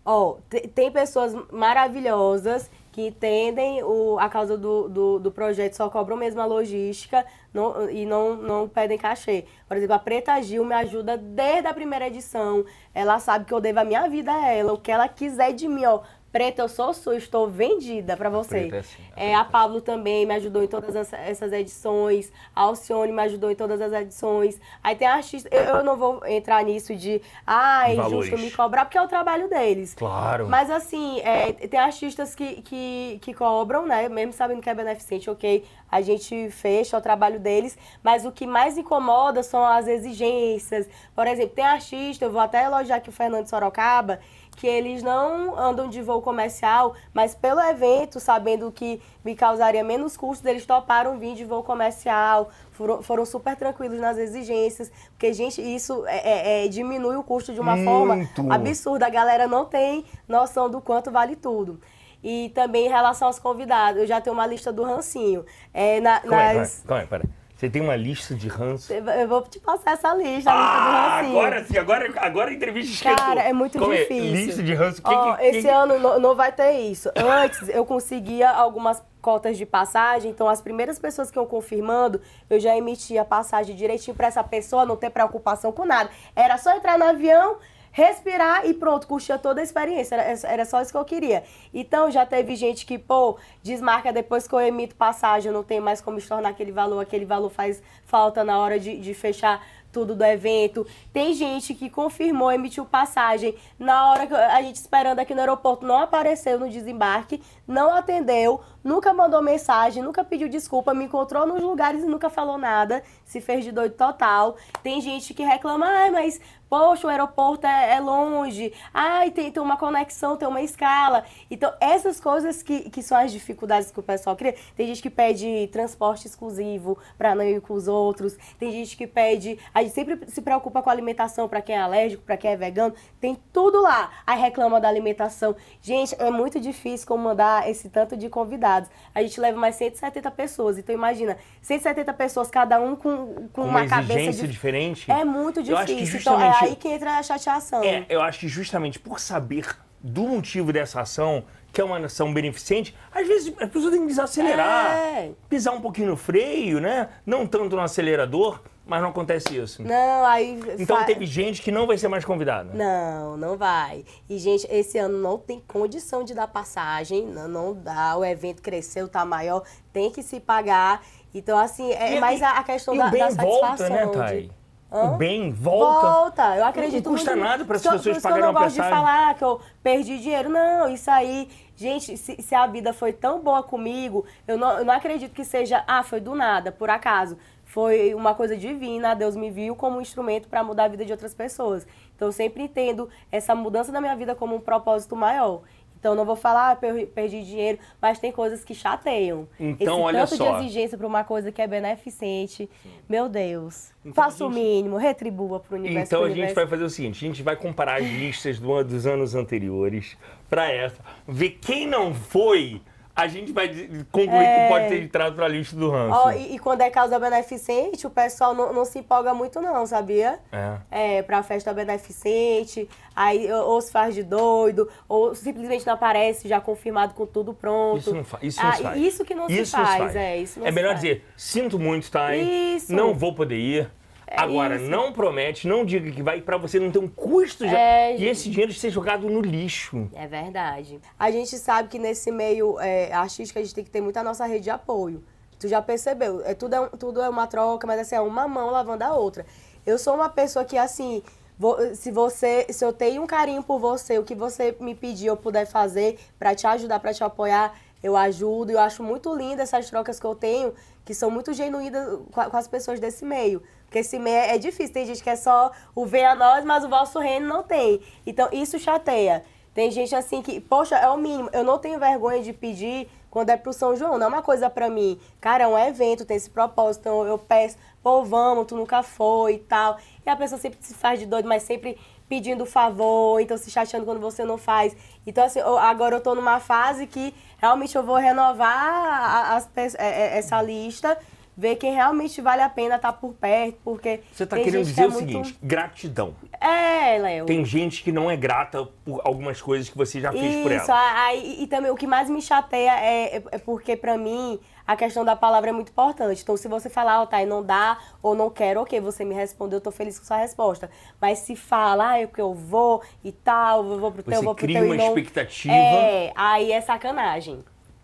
Ó, oh, tem pessoas maravilhosas que entendem o, a causa do, do, do, projeto, só cobram mesmo a logística não, e não, não pedem cachê. Por exemplo, a Preta Gil me ajuda desde a primeira edição. Ela sabe que eu devo a minha vida a ela, o que ela quiser de mim, ó. Preta, eu sou sua, estou vendida para você. Preta, é sim, a é, a é assim. Pablo também me ajudou em todas as, essas edições. A Alcione me ajudou em todas as edições. Aí tem artista. Eu, eu não vou entrar nisso de. Ah, é injusto me cobrar, porque é o trabalho deles. Claro. Mas assim, é, tem artistas que, que, que cobram, né? Mesmo sabendo que é beneficente, ok. A gente fecha o trabalho deles. Mas o que mais incomoda são as exigências. Por exemplo, tem artista, eu vou até elogiar aqui o Fernando Sorocaba que eles não andam de voo comercial, mas pelo evento, sabendo que me causaria menos custos, eles toparam vir de voo comercial, foram, foram super tranquilos nas exigências, porque, gente, isso é, é, é diminui o custo de uma Muito. forma absurda. A galera não tem noção do quanto vale tudo. E também em relação aos convidados, eu já tenho uma lista do rancinho. É, na, nas... Calma aí, calma você tem uma lista de ranço? Eu vou te passar essa lista, a lista do ah, Agora sim, agora, agora a entrevista esquentou. Cara, é muito Como é? difícil. É? Lista de ranço? o que, que esse ano não, não vai ter isso. Antes, eu conseguia algumas cotas de passagem, então as primeiras pessoas que eu confirmando, eu já emitia a passagem direitinho para essa pessoa não ter preocupação com nada. Era só entrar no avião, respirar e pronto, curtia toda a experiência. Era, era só isso que eu queria. Então já teve gente que, pô, desmarca depois que eu emito passagem, não tem mais como estornar aquele valor, aquele valor faz falta na hora de, de fechar tudo do evento. Tem gente que confirmou, emitiu passagem. Na hora que a gente esperando aqui no aeroporto, não apareceu no desembarque, não atendeu nunca mandou mensagem, nunca pediu desculpa, me encontrou nos lugares e nunca falou nada, se fez de doido total. Tem gente que reclama, ai, mas poxa, o aeroporto é, é longe, ai, tem, tem, uma conexão, tem uma escala. Então, essas coisas que, que são as dificuldades que o pessoal cria. Tem gente que pede transporte exclusivo para não ir com os outros, tem gente que pede. A gente sempre se preocupa com a alimentação para quem é alérgico, para quem é vegano, tem tudo lá. A reclama da alimentação. Gente, é muito difícil comandar esse tanto de convidados convidados. A gente leva mais 170 pessoas. Então imagina, 170 pessoas, cada um com, com uma, uma cabeça. De... diferente? É muito difícil. Justamente... Então é aí que entra a chateação. É, eu acho que justamente por saber do motivo dessa ação, que é uma ação beneficente, às vezes a pessoa tem que desacelerar, é. pisar um pouquinho no freio, né? Não tanto no acelerador. Mas não acontece isso. Não, aí. Então fa... teve gente que não vai ser mais convidada. Não, não vai. E, gente, esse ano não tem condição de dar passagem, não, não dá. O evento cresceu, tá maior, tem que se pagar. Então, assim, é e, mais a, a questão e da, o bem da satisfação. Volta, né, Thay? De... Hã? O bem volta. Volta, eu acredito. Não custa muito... nada para as pessoas pagarem uma passagem. Eu não gosto de falar que eu perdi dinheiro. Não, isso aí. Gente, se, se a vida foi tão boa comigo, eu não, eu não acredito que seja. Ah, foi do nada, por acaso foi uma coisa divina. Deus me viu como um instrumento para mudar a vida de outras pessoas. Então eu sempre entendo essa mudança da minha vida como um propósito maior. Então não vou falar, ah, perdi dinheiro, mas tem coisas que chateiam. Então, Esse olha tanto só. de exigência para uma coisa que é beneficente, Sim. meu Deus. Então, Faça gente... o mínimo, retribua para o universo. Então a gente vai fazer o seguinte, a gente vai comparar as listas do, dos anos anteriores para essa, ver quem não foi a gente vai concluir é... que pode ter entrado para a lista do ranço. Oh, e, e, quando é causa beneficente, o pessoal não, não se empolga muito não, sabia? É. É, para festa beneficente, aí ou se faz de doido, ou simplesmente não aparece já confirmado com tudo pronto. Isso não, fa isso não faz. Ah, faz. Isso que não isso se faz, faz. é. Isso é melhor faz. dizer, sinto muito, tá? Hein? Isso. Não vou poder ir é Agora, isso. não promete, não diga que vai para você não ter um custo já. É, e esse dinheiro ser jogado no lixo. É verdade. A gente sabe que nesse meio é, artístico a gente tem que ter muita nossa rede de apoio. Tu já percebeu? É, tudo, é, tudo é uma troca, mas assim, é uma mão lavando a outra. Eu sou uma pessoa que, assim, vou, se você. Se eu tenho um carinho por você, o que você me pedir, eu puder fazer para te ajudar, para te apoiar, eu ajudo. Eu acho muito linda essas trocas que eu tenho, que são muito genuínas com, com as pessoas desse meio. Porque esse meio é difícil. Tem gente que é só o ver a nós, mas o vosso reino não tem. Então, isso chateia. Tem gente assim que, poxa, é o mínimo. Eu não tenho vergonha de pedir quando é pro São João. Não é uma coisa pra mim. Cara, é um evento, tem esse propósito. Então eu peço, pô, vamos, tu nunca foi e tal. E a pessoa sempre se faz de doido, mas sempre pedindo favor, então se chateando quando você não faz. Então, assim, eu, agora eu tô numa fase que realmente eu vou renovar é, é, essa lista ver quem realmente vale a pena estar tá por perto, porque. Você está querendo dizer que é o muito... seguinte: gratidão. É, Léo. Tem gente que não é grata por algumas coisas que você já fez Isso, por ela. Isso, e, e também o que mais me chateia é, é, é porque, para mim, a questão da palavra é muito importante. Então, se você falar, ó, oh, tá, e não dá, ou não quero, ok, você me respondeu, eu tô feliz com sua resposta. Mas se fala, ah, é porque eu vou e tal, eu vou pro você teu, eu vou pro teu. cria uma não... expectativa. É, aí é sacanagem.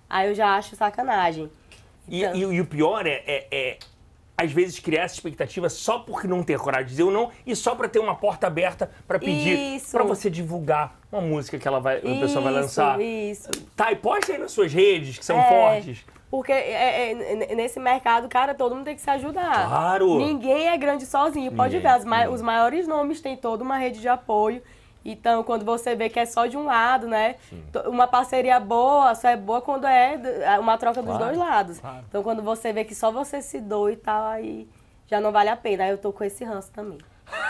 Aí eu já acho sacanagem. E, tá. e, e o pior é, é, é, às vezes, criar essa expectativa só porque não ter coragem de dizer ou não e só para ter uma porta aberta para pedir, para você divulgar uma música que ela vai, a pessoa isso, vai lançar. Isso. Tá, e posta aí nas suas redes, que são é. fortes. Porque é, é, é nesse mercado, cara, todo mundo tem que se ajudar. Claro! Ninguém é grande sozinho. Pode Ninguém. ver, ma os maiores nomes têm toda uma rede de apoio. Então, quando você vê que é só de um lado, né? Sim. Uma parceria boa só é boa quando é, é uma troca claro, dos dois lados. Claro. Então, quando você vê que só você se doa e tal, aí já não vale a pena. Aí eu tô com esse ranço também.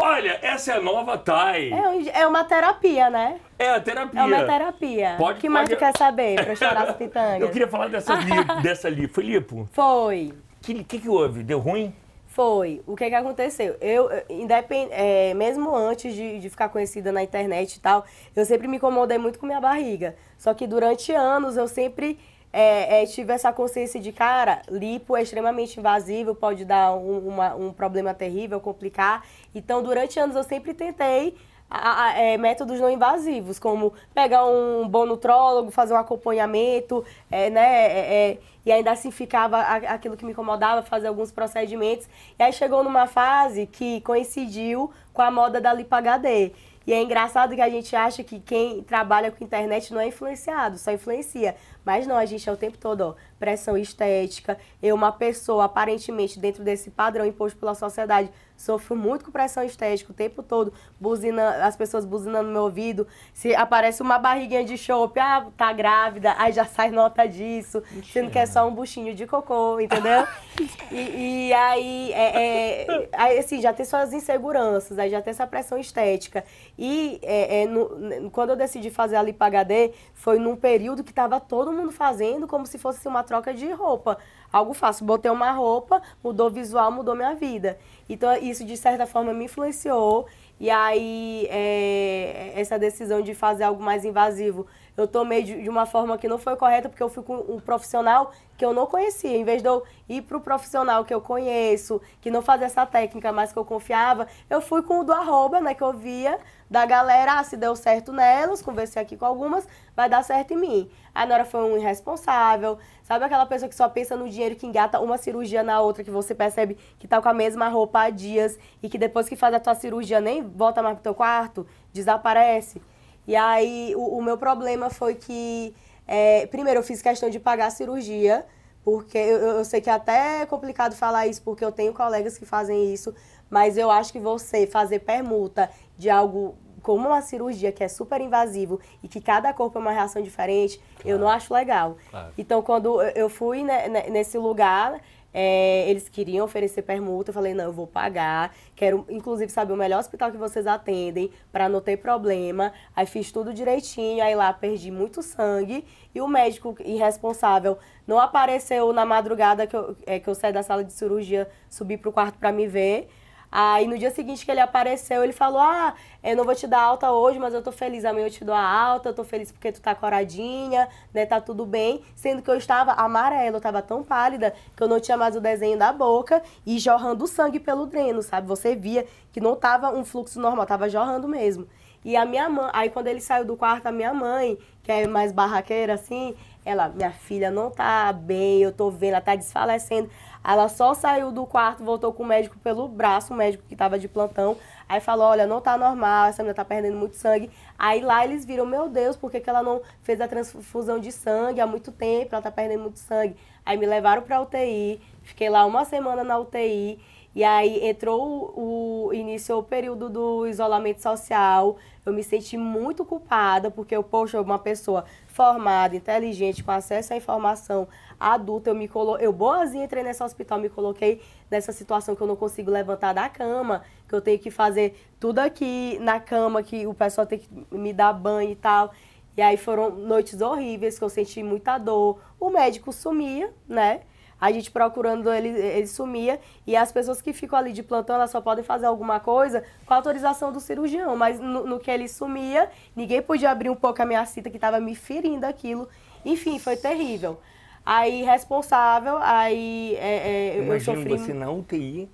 Olha, essa é a nova Thay. É, é, uma terapia, né? É a terapia. É uma terapia. Pode, o que pode... mais tu quer saber pra chorar as pitangas? Eu queria falar dessa, li... dessa li... Foi lipo? Foi. O que, que, que houve? Deu ruim? Foi. O que é que aconteceu? Eu, eh, independ, é, mesmo antes de, de ficar conhecida na internet e tal, eu sempre me incomodei muito com minha barriga. Só que durante anos eu sempre é, é, tive essa consciência de, cara, lipo é extremamente invasivo, pode dar um, uma, um problema terrível, complicar. Então, durante anos eu sempre tentei a, a, é, métodos não invasivos, como pegar um bom nutrólogo, fazer um acompanhamento, é, né? É, é e ainda assim ficava aquilo que me incomodava, fazer alguns procedimentos. E aí chegou numa fase que coincidiu com a moda da Lipa HD. E é engraçado que a gente acha que quem trabalha com internet não é influenciado, só influencia. Mas não, a gente é o tempo todo, ó, pressão estética. Eu, uma pessoa, aparentemente, dentro desse padrão imposto pela sociedade, sofro muito com pressão estética o tempo todo, buzina, as pessoas buzinando no meu ouvido. Se aparece uma barriguinha de chope, ah, tá grávida, aí já sai nota disso, sendo que é só um buchinho de cocô, entendeu? e, e, aí, é, é, aí, assim, já tem suas inseguranças, aí já tem essa pressão estética. E é, é no, quando eu decidi fazer a Lipa HD, foi num período que tava todo mundo fazendo como se fosse uma troca de roupa algo fácil. Botei uma roupa, mudou o visual, mudou minha vida. Então, isso de certa forma me influenciou. E aí, é, essa decisão de fazer algo mais invasivo, eu tomei de, de, uma forma que não foi correta, porque eu fui com um profissional que eu não conhecia. Em vez de eu ir para o profissional que eu conheço, que não fazia essa técnica, mas que eu confiava, eu fui com o do arroba, né, que eu via, da galera, ah, se deu certo nelas, conversei aqui com algumas, vai dar certo em mim. A Nora foi um irresponsável, sabe aquela pessoa que só pensa no dinheiro que engata uma cirurgia na outra, que você percebe que tá com a mesma roupa há dias e que depois que faz a tua cirurgia nem volta mais pro teu quarto, desaparece. E aí o, o meu problema foi que, é, primeiro, eu fiz questão de pagar a cirurgia, porque eu, eu, sei que é até é complicado falar isso, porque eu tenho colegas que fazem isso, mas eu acho que você fazer permuta de algo como uma cirurgia que é super invasivo e que cada corpo é uma reação diferente, claro. eu não acho legal. Claro. Então, quando eu fui né, nesse lugar, é, eles queriam oferecer permuta, eu falei, não, eu vou pagar, quero inclusive saber o melhor hospital que vocês atendem, para não ter problema. Aí fiz tudo direitinho, aí lá perdi muito sangue e o médico irresponsável não apareceu na madrugada que eu, é, que eu saí da sala de cirurgia, subi para o quarto para me ver. Aí no dia seguinte que ele apareceu, ele falou: Ah, eu não vou te dar alta hoje, mas eu tô feliz. Amanhã eu te dou a alta, eu tô feliz porque tu tá coradinha, né? Tá tudo bem. Sendo que eu estava amarela, eu tava tão pálida que eu não tinha mais o desenho da boca e jorrando sangue pelo dreno, sabe? Você via que não tava um fluxo normal, tava jorrando mesmo. E a minha mãe, aí quando ele saiu do quarto, a minha mãe, que é mais barraqueira assim, ela, minha filha não tá bem, eu tô vendo, ela tá desfalecendo. Ela só saiu do quarto, voltou com o médico pelo braço, o médico que tava de plantão. Aí falou, olha, não tá normal, essa menina tá perdendo muito sangue. Aí lá eles viram, meu Deus, por que, que ela não fez a transfusão de sangue há muito tempo? Ela tá perdendo muito sangue. Aí me levaram pra UTI, fiquei lá uma semana na UTI. E aí entrou o, o iniciou o período do isolamento social. Eu me senti muito culpada porque eu, poxa, uma pessoa formada, inteligente, com acesso à informação adulta, eu me colo... eu boazinha entrei nesse hospital, me coloquei nessa situação que eu não consigo levantar da cama, que eu tenho que fazer tudo aqui na cama, que o pessoal tem que me dar banho e tal. E aí foram noites horríveis que eu senti muita dor. O médico sumia, né? A gente procurando ele, ele sumia e as pessoas que ficam ali de plantão, elas só podem fazer alguma coisa com a autorização do cirurgião, mas no, no que ele sumia, ninguém podia abrir um pouco a minha cinta que estava me ferindo aquilo. Enfim, foi terrível. Aí, responsável, aí é, é, eu sofri... você na UTI,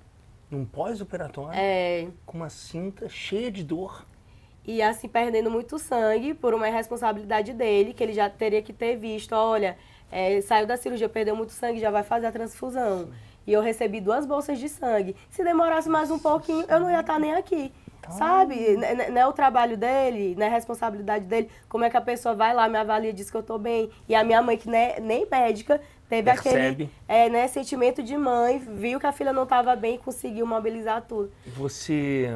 num pós-operatório, é... com uma cinta cheia de dor e assim perdendo muito sangue por uma irresponsabilidade dele, que ele já teria que ter visto, olha, é, saiu da cirurgia, perdeu muito sangue, já vai fazer a transfusão. E eu recebi duas bolsas de sangue. Se demorasse mais um pouquinho, eu não ia estar nem aqui. Tá. Sabe? Não é né, né, o trabalho dele, não é a responsabilidade dele. Como é que a pessoa vai lá, me avalia, diz que eu tô bem. E a minha mãe, que nem, né, nem médica, teve Percebe. aquele é, né, sentimento de mãe, viu que a filha não estava bem e conseguiu mobilizar tudo. Você,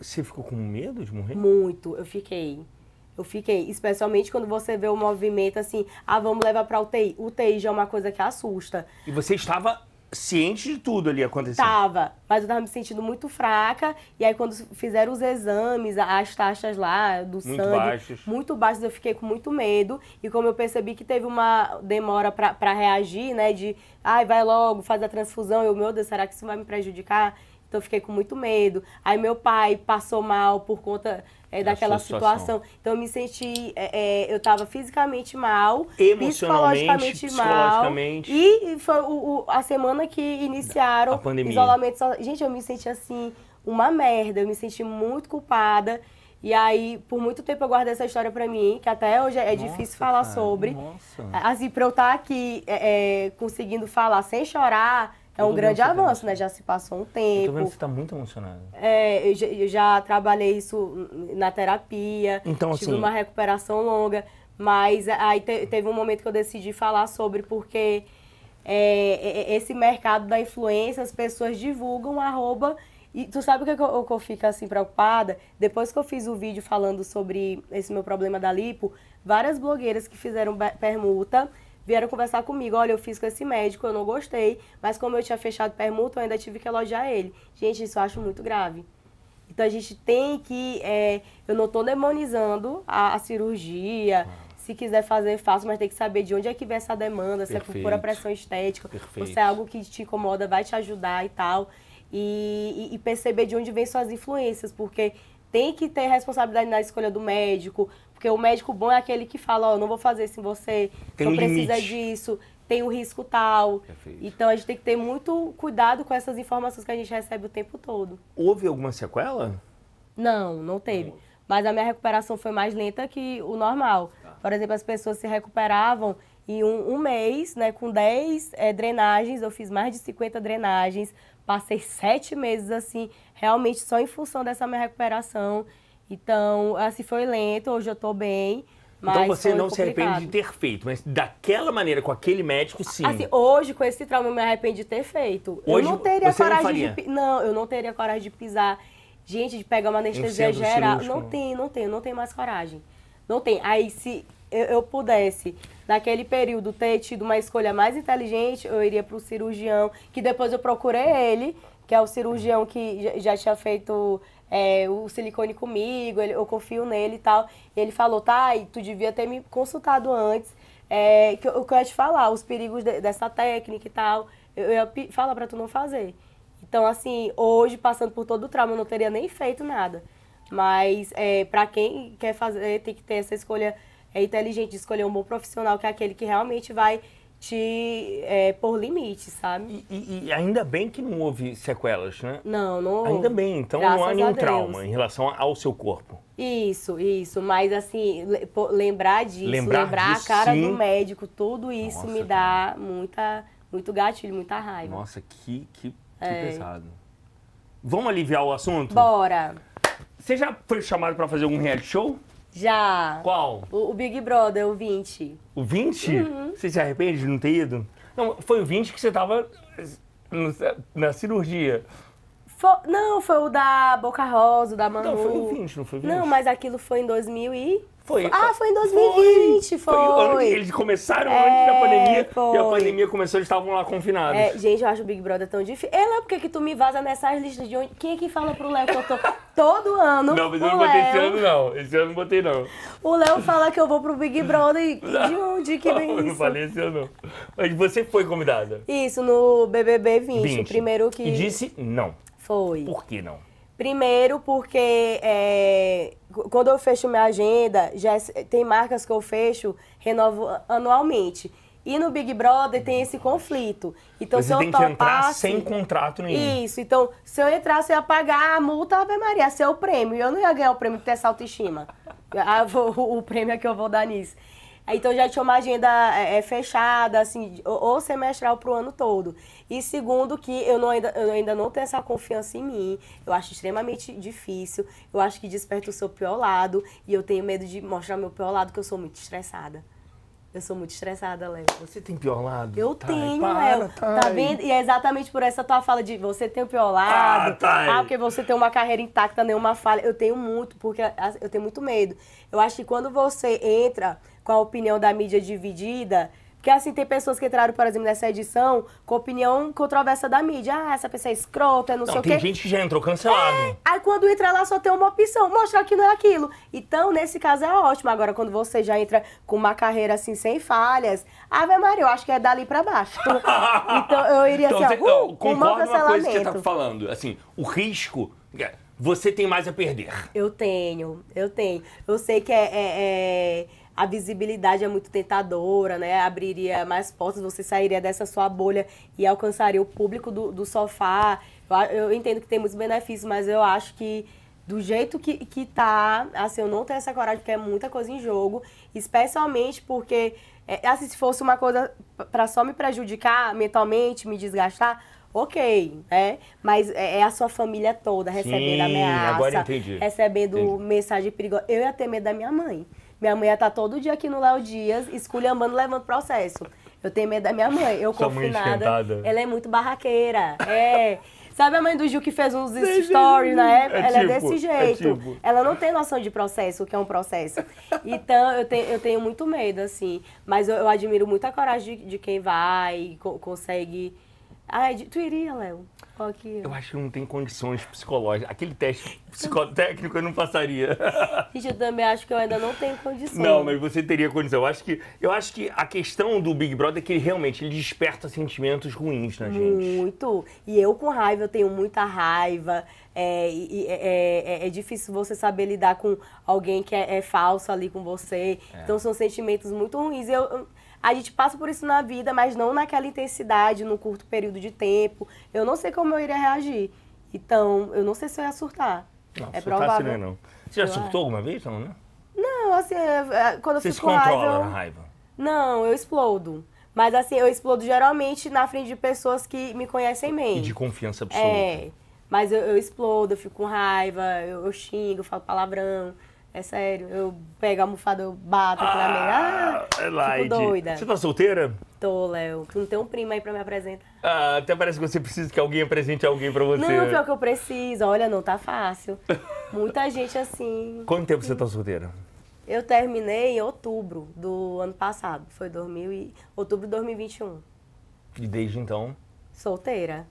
você ficou com medo de morrer? Muito, eu fiquei. Eu fiquei, especialmente quando você vê o movimento assim, ah, vamos levar para UTI. UTI já é uma coisa que assusta. E você estava ciente de tudo ali acontecendo? Tava, mas eu tava me sentindo muito fraca. E aí, quando fizeram os exames, as taxas lá do muito sangue. Baixos. Muito baixas. Eu fiquei com muito medo. E como eu percebi que teve uma demora para reagir, né? De, ai, vai logo, faz a transfusão. Eu, meu Deus, será que isso vai me prejudicar? Então, eu fiquei com muito medo. Aí, meu pai passou mal por conta é, daquela situação. Então eu me senti, é, é, eu estava fisicamente mal, emocionalmente, psicologicamente, psicologicamente mal. E foi o, o, a semana que iniciaram a pandemia. isolamento social. Gente, eu me senti assim, uma merda, eu me senti muito culpada. E aí, por muito tempo eu guardei essa história pra mim, que até hoje é nossa, difícil falar cara, sobre. Nossa. Assim, pra eu estar tá aqui é, é, conseguindo falar sem chorar, é um grande tá avanço, né? Já se passou um tempo. Eu tô vendo que você tá muito emocionado. É, eu já, eu já trabalhei isso na terapia. Então, tive assim, uma recuperação longa. Mas aí te, teve um momento que eu decidi falar sobre porque é, é, é esse mercado da influência, as pessoas divulgam arroba. E tu sabe o que é eu, que eu fico assim preocupada? Depois que eu fiz o vídeo falando sobre esse meu problema da lipo, várias blogueiras que fizeram permuta vieram conversar comigo. Olha, eu fiz com esse médico, eu não gostei, mas como eu tinha fechado permuta, eu ainda tive que elogiar ele. Gente, isso eu acho muito grave. Então a gente tem que. É, eu não estou demonizando a, a cirurgia. Ah. Se quiser fazer, faça, mas tem que saber de onde é que vem essa demanda, Perfeito. se é por pura pressão estética, ou se é algo que te incomoda, vai te ajudar e tal. E, e, e perceber de onde vem suas influências, porque tem que ter responsabilidade na escolha do médico, porque o médico bom é aquele que fala, ó, oh, não vou fazer sem você tem um precisa limite. disso, tem o um risco tal. Perfeito. Então a gente tem que ter muito cuidado com essas informações que a gente recebe o tempo todo. Houve alguma sequela? Não, não teve. Não. Mas a minha recuperação foi mais lenta que o normal. Tá. Por exemplo, as pessoas se recuperavam em um, um mês, né? Com 10 é, eh, drenagens, eu fiz mais de 50 drenagens. Passei sete meses assim, realmente só em função dessa minha recuperação. Então, assim, foi lento, hoje eu tô bem. Então mas então você não complicado. se arrepende de ter feito, mas daquela maneira, com aquele médico, sim. Assim, hoje, com esse trauma, eu me arrependo de ter feito. Hoje, eu não teria coragem não de. Não, eu não teria coragem de pisar. Gente, de pegar uma anestesia geral. Não né? tem, não tem, não tem mais coragem. Não tem. Aí, se eu, eu, pudesse, naquele período, ter tido uma escolha mais inteligente, eu iria para o cirurgião, que depois eu procurei ele, que é o cirurgião que já tinha feito é, o silicone comigo, ele, eu confio nele e tal. E ele falou, tá, e tu devia ter me consultado antes. É, que, o que eu ia te falar, os perigos de, dessa técnica e tal, eu, eu ia falar pra tu não fazer. Então, assim, hoje, passando por todo o trauma, eu não teria nem feito nada. Mas, é, para quem quer fazer, tem que ter essa escolha é inteligente de escolher um bom profissional, que é aquele que realmente vai te é, por limites, sabe? E, e, e, ainda bem que não houve sequelas, né? Não, não. Ainda bem, então Graças não há nenhum trauma em relação ao seu corpo. Isso, isso. Mas assim, lembrar disso, lembrar, lembrar disso, a cara sim. do médico, tudo isso Nossa, me dá muita, muito gatilho, muita raiva. Nossa, que, que, que é. pesado. Vamos aliviar o assunto? Bora. Você já foi chamado para fazer algum reality show? Já. Qual? O, o, Big Brother, o 20. O 20? Uhum. Você se arrepende de não ter ido? Não, foi o 20 que você tava na cirurgia. For, não, foi o da Boca Rosa, o da Manu. Não, foi o 20, não foi o 20? Não, mas aquilo foi em 2000 e... Foi. Ah, foi em 2020, foi. foi. foi. Eles começaram é, antes da pandemia foi. e a pandemia começou, eles estavam lá confinados. É, gente, eu acho o Big Brother tão difícil. Ela, por que que tu me vaza nessas listas de onde? Quem é que fala pro Léo que eu tô todo ano? Não, mas eu não Léo... botei esse ano, não. Esse ano não botei, não. O Léo fala que eu vou pro Big Brother e de onde que vem não, isso? Não falei esse ano, Mas você foi convidada? Isso, no BBB 20, 20. o primeiro que... E disse não. Foi. Por que não? Primeiro, porque é, quando eu fecho minha agenda, já tem marcas que eu fecho, renovo anualmente. E no Big Brother tem esse conflito. Então, Você se eu tem topasse, que entrar sem contrato nenhum. Isso. Então, se eu entrasse, eu ia pagar a multa, Ave Maria, ser o prêmio. E eu não ia ganhar o prêmio por ter essa autoestima. a, ah, o, o prêmio é que eu vou dar nisso. É, então já tinha uma agenda é, é fechada, assim, ou semestral para o ano todo. E segundo, que eu, não ainda, eu ainda não tenho essa confiança em mim. Eu acho extremamente difícil. Eu acho que desperta o seu pior lado. E eu tenho medo de mostrar meu pior lado, que eu sou muito estressada. Eu sou muito estressada, Léo. Você tem pior lado? Eu tá, tenho, Léo. Tá, tá vendo? E é exatamente por essa tua fala de você tem o pior ah, lado. Ah, tá. Ah, porque você tem uma carreira intacta, nenhuma falha. Eu tenho muito, porque eu tenho muito medo. Eu acho que quando você entra com a opinião da mídia dividida. Porque assim, tem pessoas que entraram, por exemplo, nessa edição com opinião controversa da mídia. Ah, essa pessoa é escrota, não, não sei o quê. Tem gente que já entrou cancelado. É. Aí quando entra lá só tem uma opção, mostrar que não é aquilo. Então, nesse caso é ótimo. Agora, quando você já entra com uma carreira assim, sem falhas, Ave Maria, eu acho que é dali pra baixo. então, eu iria então, assim, uh, com uma coisa que você tá falando. Assim, o risco... É, você tem mais a perder. Eu tenho, eu tenho. Eu sei que é... é, é a visibilidade é muito tentadora, né? Abriria mais portas, você sairia dessa sua bolha e alcançaria o público do, do sofá. Eu, eu, entendo que tem muitos benefícios, mas eu acho que do jeito que, que tá, assim, eu não tenho essa coragem, porque é muita coisa em jogo, especialmente porque, é, assim, se fosse uma coisa para só me prejudicar mentalmente, me desgastar, ok, né? Mas é, é a sua família toda recebendo Sim, ameaça, recebendo entendi. mensagem perigosa. Eu ia ter medo da minha mãe. Minha mãe tá todo dia aqui no Léo Dias, esculhambando, levando processo. Eu tenho medo da minha mãe. Eu confinada. ela é muito barraqueira. É. Sabe a mãe do Gil que fez uns stories na época? É ela é tipo, é desse jeito. É tipo. Ela não tem noção de processo, o que é um processo. Então, eu, eu tenho muito medo, assim. Mas eu, eu admiro muito a coragem de, de quem vai e co consegue ah, tu iria, Léo? Aqui. É? Eu acho que não tem condições psicológicas. Aquele teste psicotécnico eu não passaria. Gente, eu também acho que eu ainda não tenho condições. Não, mas você teria condição. Eu acho que, eu acho que a questão do Big Brother é que ele realmente ele desperta sentimentos ruins na gente. Muito. E eu com raiva, eu tenho muita raiva. É, é, é, é, é difícil você saber lidar com alguém que é, é falso ali com você. Então são sentimentos muito ruins. Eu, eu a gente passa por isso na vida, mas não naquela intensidade, num curto período de tempo. Eu não sei como eu iria reagir. Então, eu não sei se eu ia surtar. Não, é surtar provável. não. Você já surtou alguma vez, não, né? Não, assim, é, é, quando eu fico com raiva... Você controla a raiva? Não, eu explodo. Mas assim, eu explodo geralmente na frente de pessoas que me conhecem bem. E de confiança absoluta. É. Mas eu, eu explodo, eu fico com raiva, eu, eu xingo, eu falo palavrão. É sério, eu pego a almofada, eu bato aqui ah, na mesa. Ah, é tipo doida. Você tá solteira? Tô, Léo. não tem um primo aí pra me apresentar. Ah, até parece que você precisa que alguém apresente alguém pra você. Não, né? pior que eu preciso. Olha, não tá fácil. Muita gente assim. Quanto tempo você tá solteira? Eu terminei em outubro do ano passado. Foi 2000 e... outubro de 2021. E desde então? Solteira.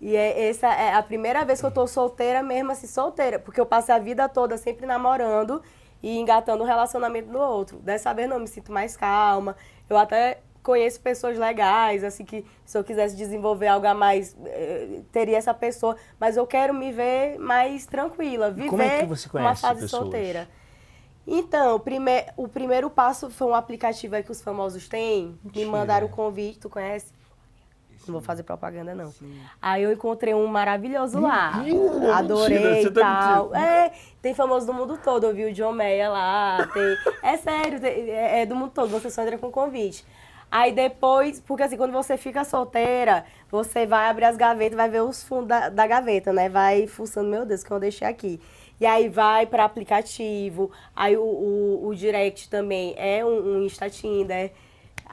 E é, essa é a primeira vez que eu tô solteira mesmo, assim, solteira. Porque eu passei a vida toda sempre namorando e engatando um relacionamento do outro. Dessa vez não, me sinto mais calma. Eu até conheço pessoas legais, assim, que se eu quisesse desenvolver algo a mais, eh, teria essa pessoa. Mas eu quero me ver mais tranquila, viver Como é que você conhece uma fase pessoas? solteira. Então, o, prime... o primeiro passo foi um aplicativo aí que os famosos têm. Mentira. Me mandaram o convite, tu conhece? Não vou fazer propaganda, não. Sim. Aí eu encontrei um maravilhoso lá. Tá Adorei mentira, tá tal. Tá é, tem famoso do mundo todo. Eu vi o John Mayer lá. Tem... é sério, tem... é, é do mundo todo. Você só entra com convite. Aí depois, porque assim, quando você fica solteira, você vai abrir as gavetas, vai ver os fundos da, da gaveta, né? Vai fuçando, meu Deus, que eu deixei aqui. E aí vai para aplicativo, aí o, o, o, direct também é um, um Insta Tinder.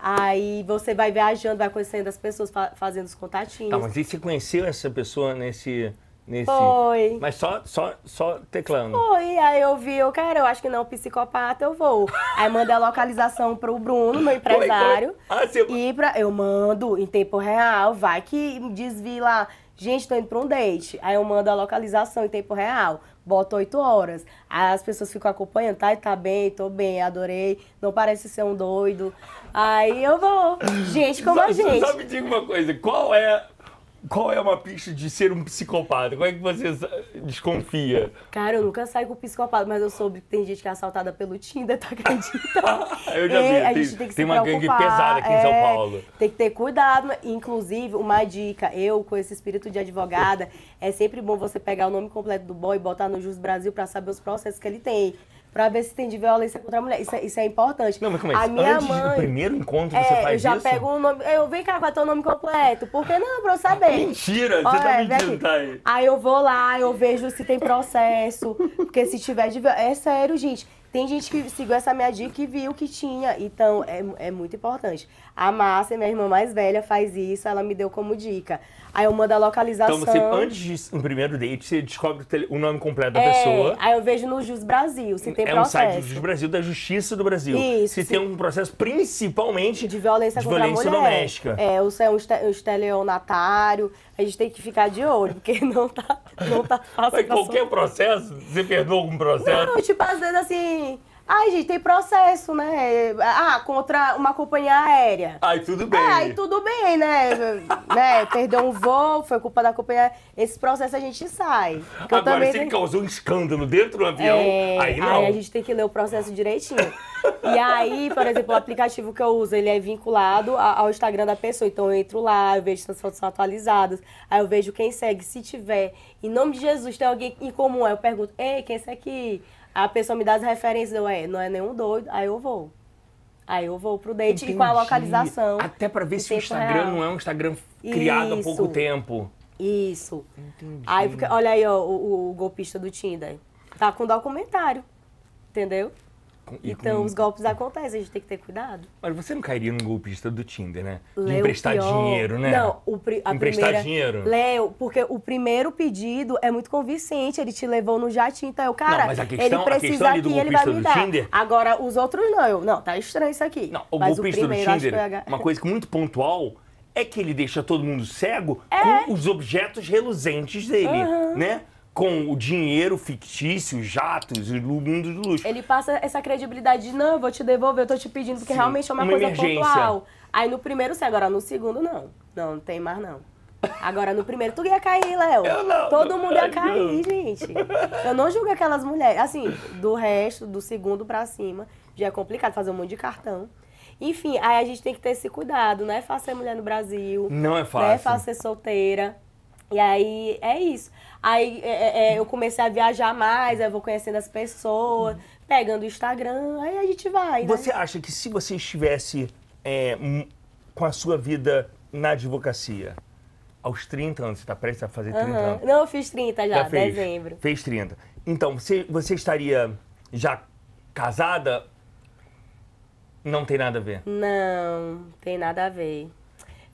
Aí você vai viajando, vai conhecendo as pessoas, fa fazendo os contatinhos. Tá, mas e você conheceu essa pessoa nesse. nesse... Foi. Mas só, só, só teclando. Foi. Aí eu vi, eu, cara, eu acho que não, psicopata, eu vou. Aí manda a localização pro Bruno, meu empresário. Foi, foi. Ah, você... E pra, eu mando em tempo real, vai que desvia lá. Gente, tô indo pra um date. Aí eu mando a localização em tempo real. Boto oito horas. Aí as pessoas ficam acompanhando, tá, tá bem, tô bem, adorei. Não parece ser um doido. Aí eu vou. Gente como sabe, a gente. Só me diga uma coisa, qual é qual é uma pista de ser um psicopata? Como é que você desconfia? Cara, eu nunca saio com psicopata, mas eu soube que tem gente que é assaltada pelo Tinder, tá acredita? eu já vi. É, a tem, gente tem que tem uma gangue pesada aqui é, em São é, Paulo. Tem que ter cuidado. Inclusive, uma dica, eu com esse espírito de advogada, é sempre bom você pegar o nome completo do boy e botar no Jus Brasil para saber os processos que ele tem para ver se tem de violência contra a mulher. Isso é, isso é importante. Não, mas como é isso? A minha Antes mãe, do primeiro encontro é, você faz isso? eu já isso? pego o um nome... Eu, vem cá, com é o teu nome completo? Por que não? Pra eu ah, saber. Mentira! Você tá mentindo, tá aí. aí eu vou lá, eu vejo se tem processo. porque se tiver de... É sério, gente. Tem gente que seguiu essa minha dica e viu que tinha. Então, é, é muito importante. A Márcia, minha irmã mais velha, faz isso, ela me deu como dica. Aí eu mando a localização. Então, você, antes de um primeiro date, você descobre o, nome completo da é, pessoa. Aí eu vejo no Jus Brasil, se tem é processo. É um site do Jus Brasil, da Justiça do Brasil. Isso. Se, tem um processo, principalmente, de violência, de violência doméstica. É, ou se é um estelionatário a gente tem que ficar de olho, porque não tá, não tá fácil. Mas qualquer sua... processo? Você perdoa algum processo? Não, tipo, às vezes assim. Ai, gente, tem processo, né? Ah, contra uma companhia aérea. Ai, tudo bem. É, aí tudo bem, né? né? Perdeu um voo, foi culpa da companhia Esse processo a gente sai. Agora, se ele causou um escândalo dentro do avião, é... aí não. Aí a gente tem que ler o processo direitinho. e aí, por exemplo, o aplicativo que eu uso, ele é vinculado ao Instagram da pessoa. Então eu entro lá, eu vejo se as fotos são atualizadas. Aí eu vejo quem segue, se tiver. Em nome de Jesus, tem alguém em comum. Aí eu pergunto, ei, quem é esse aqui? a pessoa me dá as referências, eu, é, não é nenhum doido, aí eu vou. Aí eu vou pro date Entendi. e com a localização. Até para ver se o Instagram real. não é um Instagram criado Isso. há pouco tempo. Isso. Entendi. Aí, porque, olha aí, ó, o, o golpista do Tinder. Tá com documentário. Entendeu? então, com... os golpes acontecem, a gente tem que ter cuidado. Mas você não cairia num golpista do Tinder, né? De Leo emprestar pior... dinheiro, né? Não, o pri... a emprestar primeira... dinheiro. Léo, porque o primeiro pedido é muito convincente, ele te levou no jatinho, então eu, cara, não, mas a questão, ele precisa aqui, ele vai me dar. Tinder... Agora, os outros não, eu, não, tá estranho isso aqui. Não, o mas golpista o primeiro, do Tinder, uma coisa muito pontual é que ele deixa todo mundo cego é. com os objetos reluzentes dele, uhum. né? com o dinheiro fictício, jatos, o mundo do luxo. Ele passa essa credibilidade de, não, eu vou te devolver, eu tô te pedindo, porque Sim, realmente é uma, uma coisa emergência. pontual. Aí no primeiro sim, agora no segundo não. Não, não tem mais não. Agora no primeiro tu ia cair, Léo. Eu não. Todo mundo ia cair, não. gente. Eu não julgo aquelas mulheres. Assim, do resto, do segundo pra cima, já é complicado fazer um monte de cartão. Enfim, aí a gente tem que ter esse cuidado. Não é fácil ser mulher no Brasil. Não é né? fácil. Não é fácil ser solteira. E aí é isso. Aí é, é, é, eu comecei a viajar mais, aí vou conhecendo as pessoas, pegando o Instagram, aí a gente vai. Né? Você né? acha que se você estivesse é, hum, com a sua vida na advocacia, aos 30 anos, você está prestes a fazer 30 uhum. anos? Não, eu fiz 30 já, já fez, dezembro. Fez 30. Então, você, você estaria já casada? Não tem nada a ver? Não, tem nada a ver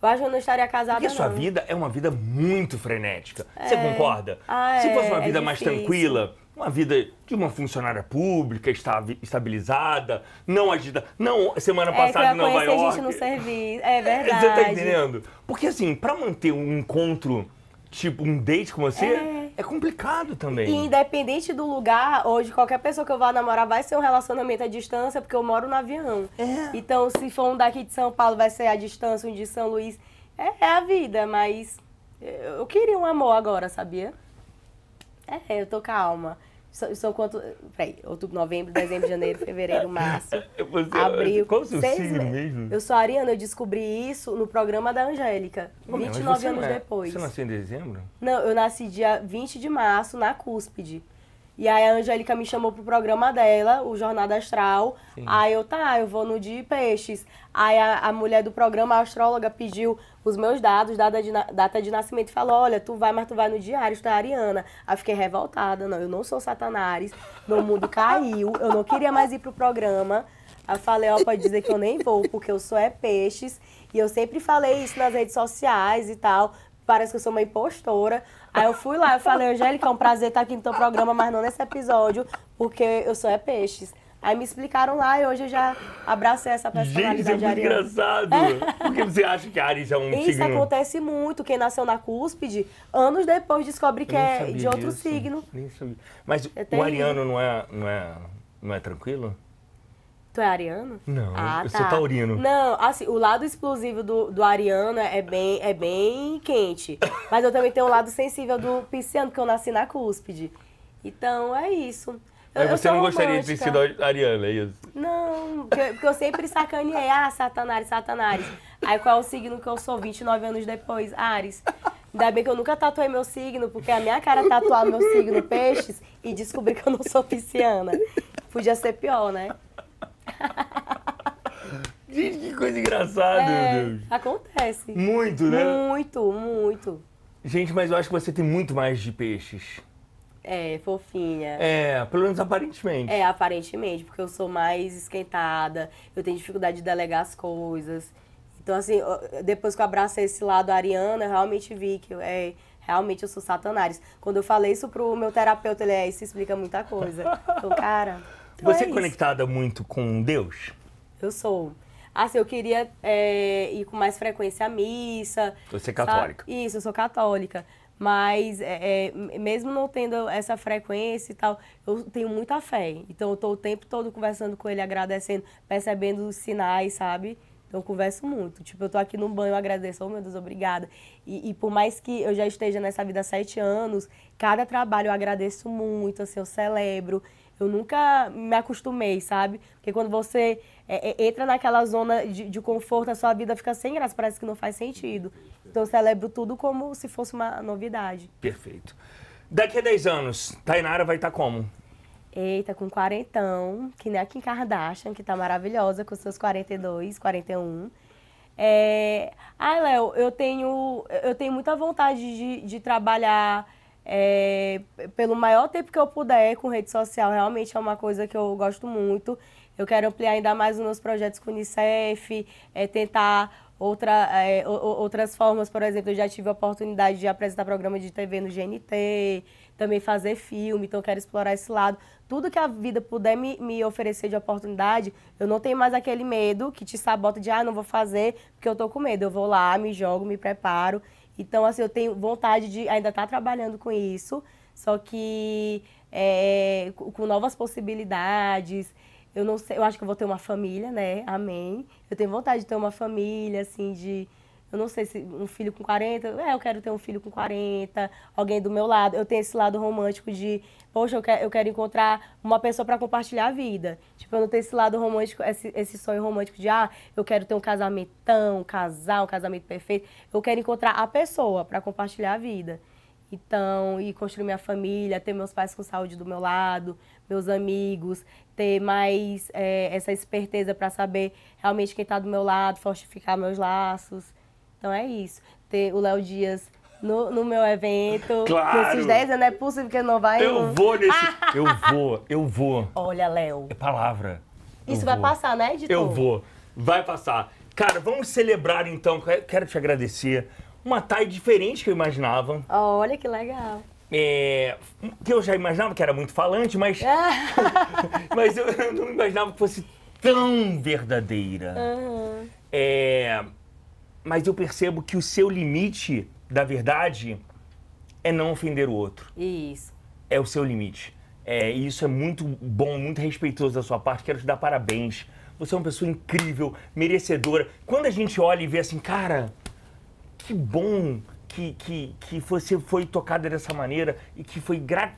eu acho que eu não estaria casada. Porque a sua vida é uma vida muito frenética. É... Você concorda? Ah, Se fosse uma é, é vida mais tranquila, uma vida de uma funcionária pública, estabilizada, não agita. Não, semana é, passada é, eu em Nova York. A gente no serviço. É verdade. Você tá entendendo? Porque assim, para manter um encontro tipo, um date com você, é, é complicado também. E independente do lugar, hoje qualquer pessoa que eu vá namorar vai ser um relacionamento à distância, porque eu moro no avião. É. Então, se for um daqui de São Paulo, vai ser à distância, um de São Luís. É, é a vida, mas eu queria um amor agora, sabia? É, eu tô calma. São, são quanto. Peraí, outubro, novembro, dezembro, janeiro, fevereiro, março. Você, abril. Como o seis signo mesmo? Eu sou a Ariana, eu descobri isso no programa da Angélica, Pô, 29 é? anos é, depois. Você nasceu em dezembro? Não, eu nasci dia 20 de março na Cúspide. E aí a Angélica me chamou pro programa dela, o Jornada Astral. Sim. Aí eu, tá, eu vou no de peixes. Aí a, a, mulher do programa, a astróloga, pediu os meus dados, data de, data de nascimento, e falou: olha, tu vai, mas tu vai no diário é Ariana. Aí eu fiquei revoltada, não, eu não sou Satanás, meu mundo caiu, eu não queria mais ir pro programa. Aí eu falei, ó, oh, pode dizer que eu nem vou, porque eu sou é peixes. E eu sempre falei isso nas redes sociais e tal parece que eu sou uma impostora. Aí eu fui lá, eu falei, Angélica, é um prazer estar aqui no teu programa, mas não nesse episódio, porque eu sou é peixes. Aí me explicaram lá e hoje eu já abracei essa é personalidade Gente, é muito engraçado. Por que você acha que Ares é um Isso signo... acontece muito. Quem nasceu na cúspide, anos depois descobre que é de outro disso. signo. Nem sabia. Mas é o ariano não é, não, é, não é tranquilo? Tu é ariano? Não, ah, eu tá. sou taurino. Não, assim, o lado explosivo do, do ariano é bem, é bem quente. Mas eu também tenho o lado sensível do pisciano, porque eu nasci na cúspide. Então, é isso. Eu, Mas você não romântica. gostaria de ter sido ariana, é isso? Não, porque, porque eu sempre sacaneei. Ah, Satanás, Satanás. Aí qual é o signo que eu sou 29 anos depois? Ares. Ainda bem que eu nunca tatuei meu signo, porque a minha cara é tatuava meu signo peixes e descobri que eu não sou pisciana. Podia ser pior, né? Gente, que coisa engraçada, é, meu Deus. Acontece. Muito, né? Muito, muito. Gente, mas eu acho que você tem muito mais de peixes. É, fofinha. É, pelo menos aparentemente. É, aparentemente, porque eu sou mais esquentada, eu tenho dificuldade de delegar as coisas. Então, assim, depois que eu abracei esse lado Ariana, eu realmente vi que eu, é, realmente eu sou satanás. Quando eu falei isso pro meu terapeuta, ele é, isso explica muita coisa. Então, cara. Então é Você é, é conectada muito com Deus? Eu sou. Assim, eu queria é, ir com mais frequência à missa. Então você é católica? Sabe? Isso, eu sou católica. Mas é, mesmo não tendo essa frequência e tal, eu tenho muita fé. Então eu estou o tempo todo conversando com ele, agradecendo, percebendo os sinais, sabe? Então eu converso muito. Tipo, eu tô aqui no banho, eu agradeço, oh meu Deus, obrigada. E, e, por mais que eu já esteja nessa vida há sete anos, cada trabalho eu agradeço muito, assim, eu celebro eu nunca me acostumei, sabe? Porque quando você é, é, entra naquela zona de, de, conforto, a sua vida fica sem graça, parece que não faz sentido. Então eu celebro tudo como se fosse uma novidade. Perfeito. Daqui a 10 anos, Tainara vai estar tá como? Eita, com quarentão, que nem a Kim Kardashian, que tá maravilhosa com seus 42, 41. É... Ah, Léo, eu tenho, eu tenho muita vontade de, de trabalhar é, pelo maior tempo que eu puder com rede social. Realmente é uma coisa que eu gosto muito. Eu quero ampliar ainda mais os meus projetos com o Unicef, é, tentar outra, é, outras formas. Por exemplo, eu já tive a oportunidade de apresentar programa de TV no GNT, também fazer filme, então eu quero explorar esse lado. Tudo que a vida puder me, me oferecer de oportunidade, eu não tenho mais aquele medo que te sabota de, ah, não vou fazer porque eu tô com medo. Eu vou lá, me jogo, me preparo então, assim, eu tenho vontade de ainda estar tá trabalhando com isso, só que é, com novas possibilidades. Eu não sei, eu acho que eu vou ter uma família, né? Amém. Eu tenho vontade de ter uma família, assim, de eu não sei se um filho com 40, é, eu quero ter um filho com 40, alguém do meu lado. Eu tenho esse lado romântico de, poxa, eu quero, eu quero encontrar uma pessoa para compartilhar a vida. Tipo, eu não tenho esse lado romântico, esse, esse sonho romântico de, ah, eu quero ter um casamentão, um casal, um casamento perfeito. Eu quero encontrar a pessoa para compartilhar a vida. Então, e construir minha família, ter meus pais com saúde do meu lado, meus amigos, ter mais é, essa esperteza para saber realmente quem está do meu lado, fortificar meus laços. Então é isso. Ter o Léo Dias no, no, meu evento. Claro. Nesses 10 anos é possível que ele não vai. Eu vou nesse. Ah! eu vou, eu vou. Olha, Léo. É palavra. Isso eu vai vou. passar, né, editor? Eu vou. Vai passar. Cara, vamos celebrar então. Quero te agradecer. Uma Thay diferente que eu imaginava. Olha que legal. É, que eu já imaginava que era muito falante, mas. Ah! mas eu, eu não imaginava que fosse tão verdadeira. Uhum. É mas eu percebo que o seu limite da verdade é não ofender o outro. Isso. É o seu limite. É, e isso é muito bom, muito respeitoso da sua parte. Quero te dar parabéns. Você é uma pessoa incrível, merecedora. Quando a gente olha e vê assim, cara, que bom que, que, que você foi tocada dessa maneira e que foi grat...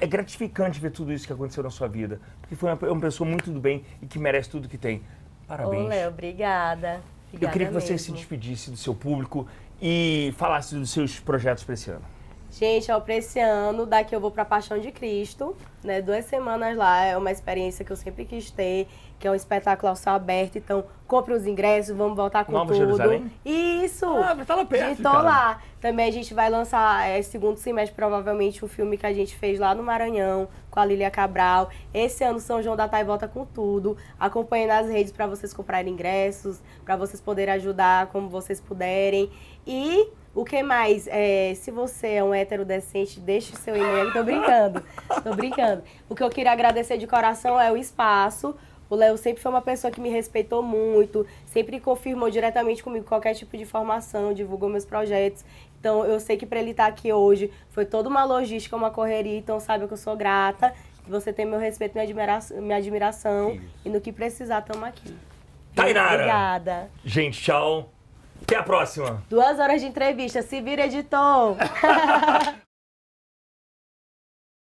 é gratificante ver tudo isso que aconteceu na sua vida. Porque foi uma, é uma pessoa muito do bem e que merece tudo que tem. Parabéns. Ô, Léo, obrigada. Obrigada eu queria que você mesmo. se despedisse do seu público e falasse dos seus projetos para esse ano. Gente, ó, pra esse ano, daqui eu vou pra Paixão de Cristo, né? Duas semanas lá, é uma experiência que eu sempre quis ter, que é um espetáculo ao céu aberto. Então, compre os ingressos, vamos voltar com Nova tudo. Jerusalém? Isso! Ah, tá lá perto, Gente, tô cara. lá. Também a gente vai lançar, é, segundo semestre, provavelmente, um filme que a gente fez lá no Maranhão, com a Lilia Cabral. Esse ano, São João da Tai volta com tudo. Acompanhe nas redes para vocês comprarem ingressos, para vocês poderem ajudar como vocês puderem. E o que mais? É, se você é um hétero decente, deixe seu e-mail. Tô brincando, tô brincando. O que eu queria agradecer de coração é o espaço. O Léo sempre foi uma pessoa que me respeitou muito, sempre confirmou diretamente comigo qualquer tipo de informação, divulgou meus projetos. Então, eu sei que para ele estar tá aqui hoje foi toda uma logística, uma correria. Então, sabe que eu sou grata. Você tem meu respeito, minha admiração, minha admiração e no que precisar, estamos aqui. Tainara! Obrigada. Gente, tchau. Até a próxima. Duas horas de entrevista. Se vira, editor.